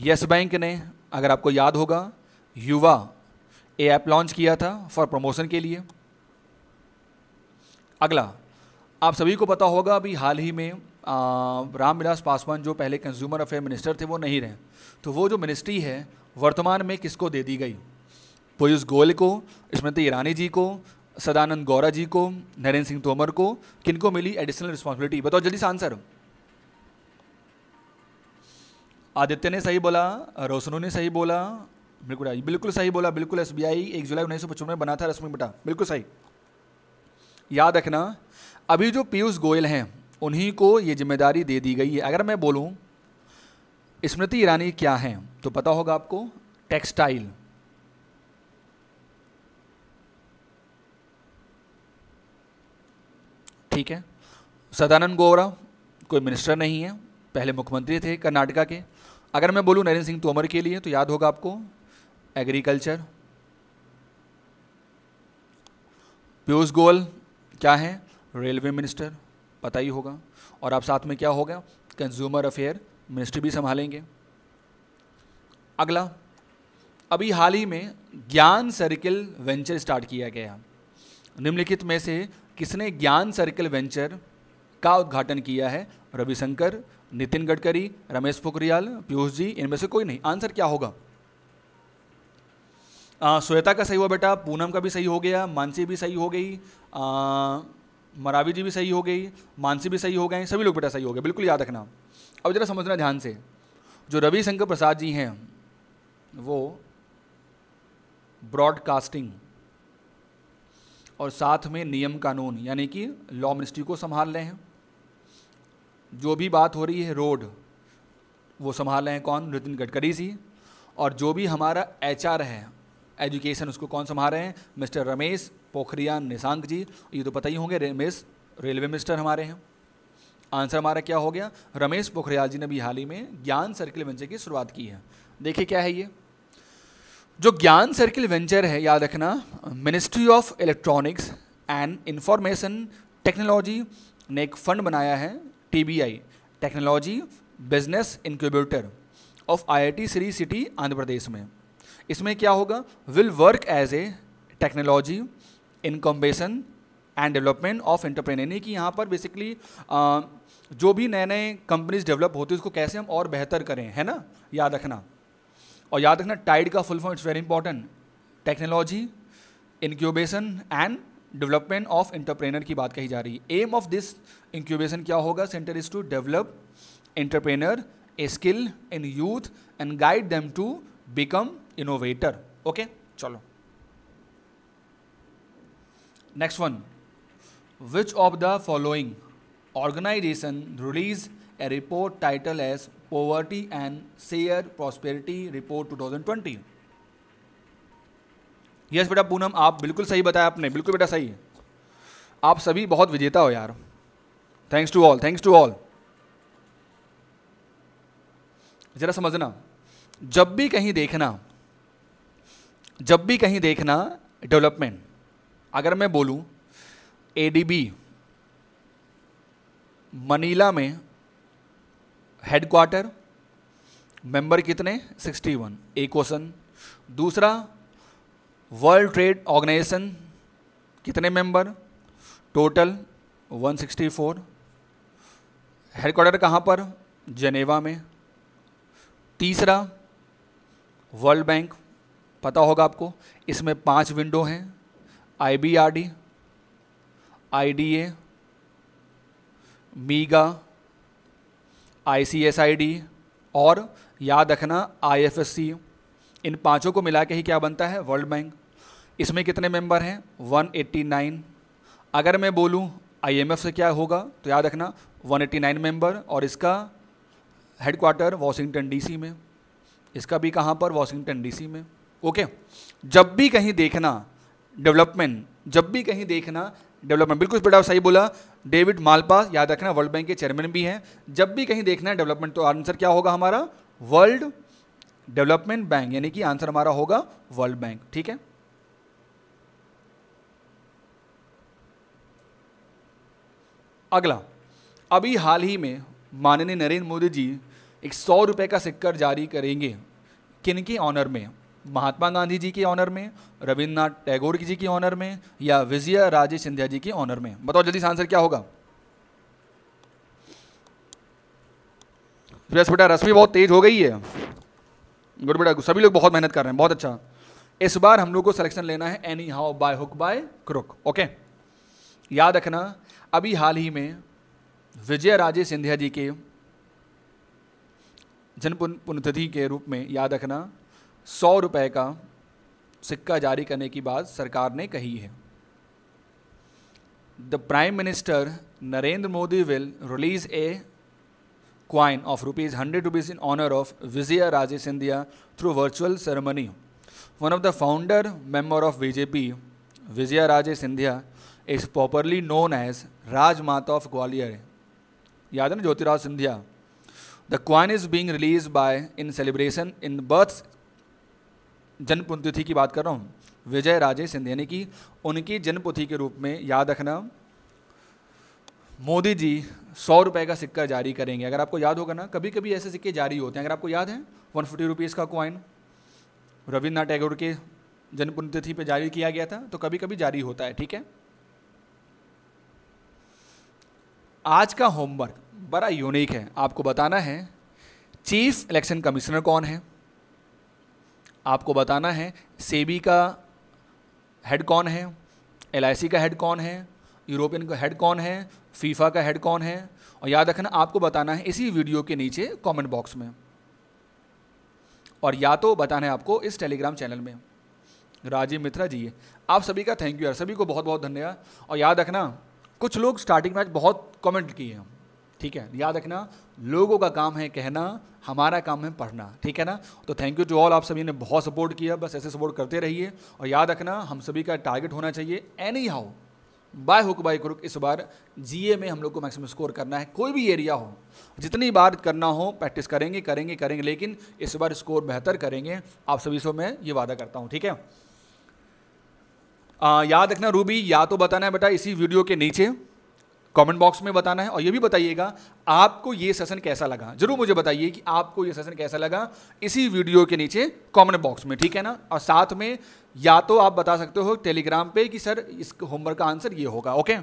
यस बैंक ने अगर आपको याद होगा युवा ए ऐप लॉन्च किया था फॉर प्रमोशन के लिए अगला आप सभी को पता होगा अभी हाल ही में रामविलास पासवान जो पहले कंज्यूमर अफेयर मिनिस्टर थे वो नहीं रहे तो वो जो मिनिस्ट्री है वर्तमान में किसको दे दी गई पीयूष गोयल को स्मृति ईरानी जी को सदानंद गौरा जी को नरेंद्र सिंह तोमर को किनको मिली एडिशनल रिस्पॉन्सिबिलिटी बताओ जल्दी से आंसर आदित्य ने सही बोला रोशनू ने सही बोला बिल्कुल बिल्कुल सही बोला बिल्कुल एस बी आई एक जुलाई उन्नीस सौ पचपन में बना था रश्मि बेटा बिल्कुल सही याद रखना अभी जो पीयूष गोयल हैं उन्हीं को ये जिम्मेदारी दे दी गई है अगर मैं बोलूं स्मृति ईरानी क्या हैं तो पता होगा आपको टेक्सटाइल ठीक है सदानंद गौरा कोई मिनिस्टर नहीं है पहले मुख्यमंत्री थे कर्नाटका के अगर मैं बोलूं नरेंद्र सिंह तोमर के लिए तो याद होगा आपको एग्रीकल्चर पीयूष गोयल क्या है रेलवे मिनिस्टर पता ही होगा और आप साथ में क्या होगा कंज्यूमर अफेयर मिनिस्ट्री भी संभालेंगे अगला अभी हाल ही में ज्ञान सर्किल वेंचर स्टार्ट किया गया निम्नलिखित में से किसने ज्ञान सर्किल वेंचर का उद्घाटन किया है रविशंकर नितिन गडकरी रमेश पोखरियाल पीयूष जी इनमें से कोई नहीं आंसर क्या होगा श्वेता का सही हुआ बेटा पूनम का भी सही हो गया मानसी भी सही हो गई मरावी जी भी सही हो गई मानसी भी सही हो गए सभी लोग बेटा सही हो गए बिल्कुल याद रखना अब ज़रा समझना ध्यान से जो रविशंकर प्रसाद जी हैं वो ब्रॉडकास्टिंग और साथ में नियम कानून यानी कि लॉ मिनिस्ट्री को संभाल रहे हैं जो भी बात हो रही है रोड वो संभाल रहे हैं कौन नितिन गडकरी जी और जो भी हमारा एच है एजुकेशन उसको कौन संभाल रहे हैं मिस्टर रमेश पोखरिया निशांक जी ये तो पता ही होंगे रमेश रेलवे मिनिस्टर हमारे हैं आंसर हमारा क्या हो गया रमेश पोखरियाल जी ने भी हाल ही में ज्ञान सर्किल वेंचर की शुरुआत की है देखिए क्या है ये जो ज्ञान सर्किल वेंचर है याद रखना ministry of electronics and information technology ने एक फंड बनाया है TBI technology business incubator of IIT Sri City Andhra Pradesh में इसमें क्या होगा will work as a technology incubation and development of entrepreneur यानी कि यहाँ पर बेसिकली जो भी नए नए कंपनीज डेवलप होती है उसको कैसे हम और बेहतर करें है ना याद रखना और याद रखना टाइड का full form it's very important technology incubation and development of entrepreneur की बात कही जा रही है एम ऑफ दिस इंक्यूबेशन क्या होगा centre is to develop entrepreneur a skill in youth and guide them to become innovator okay चलो next one which of the following organization release a report title as poverty and share prosperity report 2020 yes बेटा पूनम आप बिल्कुल सही बताया आपने बिल्कुल बेटा सही है आप सभी बहुत विजेता हो यार thanks to all thanks to all जरा समझना जब भी कहीं देखना जब भी कहीं देखना डेवलपमेंट अगर मैं बोलूं एडीबी मनीला में हेडक्वार्टर मेंबर कितने 61 एक क्वेश्चन दूसरा वर्ल्ड ट्रेड ऑर्गेनाइजेशन कितने मेंबर टोटल 164 हेडक्वार्टर कहाँ पर जनेवा में तीसरा वर्ल्ड बैंक पता होगा आपको इसमें पांच विंडो हैं I B R D I D A MIGA I C S I D और याद रखना आई एफ एस सी इन पांचों को मिला के ही क्या बनता है वर्ल्ड बैंक इसमें कितने मेंबर हैं 189 अगर मैं बोलूं आईएमएफ से क्या होगा तो याद रखना 189 मेंबर और इसका हेडक्वार्टर वाशिंगटन डीसी में इसका भी कहाँ पर वाशिंगटन डीसी में ओके जब भी कहीं देखना डेवलपमेंट जब भी कहीं देखना डेवलपमेंट बिल्कुल बेटा सही बोला डेविड मालपा याद रखना वर्ल्ड बैंक के चेयरमैन भी हैं जब भी कहीं देखना है डेवलपमेंट तो आंसर क्या होगा हमारा वर्ल्ड डेवलपमेंट बैंक यानी कि आंसर हमारा होगा वर्ल्ड बैंक ठीक है अगला अभी हाल ही में माननीय नरेंद्र मोदी जी एक सौ रुपये का सिक्कर जारी करेंगे किन के ऑनर में महात्मा गांधी जी के ऑनर में रविन्द्रनाथ टैगोर जी के ऑनर में या विजय राजे सिंधिया जी के ऑनर में बताओ जल्दी से आंसर क्या होगा यस बेटा रश्मि बहुत तेज हो गई है गुड बेटा सभी लोग बहुत मेहनत कर रहे हैं बहुत अच्छा इस बार हम लोग को सिलेक्शन लेना है anyhow by hook by crook okay याद रखना अभी हाल ही में विजय राजे सिंधिया जी के जन पुनतिथि के रूप में याद रखना सौ रुपए का सिक्का जारी करने की बात सरकार ने कही है the prime minister Narendra Modi will release a coin of rupees hundred rupees in honour of Vijay Raje Scindia through virtual ceremony one of the founder member of BJP Vijaya Raje Scindia is popularly known as Rajmata of Gwalior याद है ना Jyotiraj Scindia the coin is being release by in celebration in birth जनपुंथी की बात कर रहा हूँ विजय राजे सिंधिया यानी कि उनकी जनपुथी के रूप में याद रखना मोदी जी सौ रुपये का सिक्का जारी करेंगे अगर आपको याद होगा ना कभी कभी ऐसे सिक्के जारी होते हैं अगर आपको याद है वन फिफ्टी रुपीज़ का कॉइन रविन्द्रनाथ टैगोर के जनपुण्यतिथि पर जारी किया गया था तो कभी कभी जारी होता है ठीक है आज का होमवर्क बड़ा यूनिक है आपको बताना है चीफ इलेक्शन कमिश्नर कौन है आपको बताना है सेबी का हेड कौन है एल का हेड कौन है यूरोपियन का हेड कौन है फीफा का हेड कौन है और याद रखना आपको बताना है इसी वीडियो के नीचे कमेंट बॉक्स में और या तो बताना है आपको इस टेलीग्राम चैनल में राजीव मित्रा जी आप सभी का थैंक यू यार सभी को बहुत बहुत धन्यवाद और याद रखना कुछ लोग स्टार्टिंग में बहुत कमेंट किए हैं ठीक है याद रखना लोगों का काम है कहना हमारा काम है पढ़ना ठीक है ना तो थैंक यू टू ऑल आप सभी ने बहुत सपोर्ट किया बस ऐसे सपोर्ट करते रहिए और याद रखना हम सभी का टारगेट होना चाहिए anyhow by hook by crook इस बार जीए में हम लोग को मैक्सिमम स्कोर करना है कोई भी एरिया हो जितनी बार करना हो प्रैक्टिस करेंगे करेंगे करेंगे लेकिन इस बार स्कोर बेहतर करेंगे आप सभी से मैं ये वादा करता हूँ ठीक है आ, याद रखना रूबी या तो बताना है बेटा इसी वीडियो के नीचे कमेंट बॉक्स में बताना है और ये भी बताइएगा आपको ये सेशन कैसा लगा जरूर मुझे बताइए कि आपको ये सेशन कैसा लगा इसी वीडियो के नीचे कमेंट बॉक्स में ठीक है ना और साथ में या तो आप बता सकते हो टेलीग्राम पे कि सर इस होमवर्क का आंसर ये होगा ओके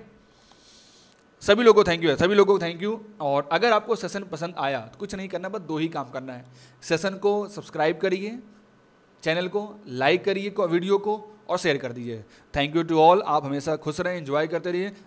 सभी लोगों को थैंक यू सभी लोगों को थैंक यू और अगर आपको सेशन पसंद आया तो कुछ नहीं करना बस दो ही काम करना है सेशन को सब्सक्राइब करिए चैनल को लाइक करिए वीडियो को और शेयर कर दीजिए थैंक यू टू ऑल आप हमेशा खुश रहें इंजॉय करते रहिए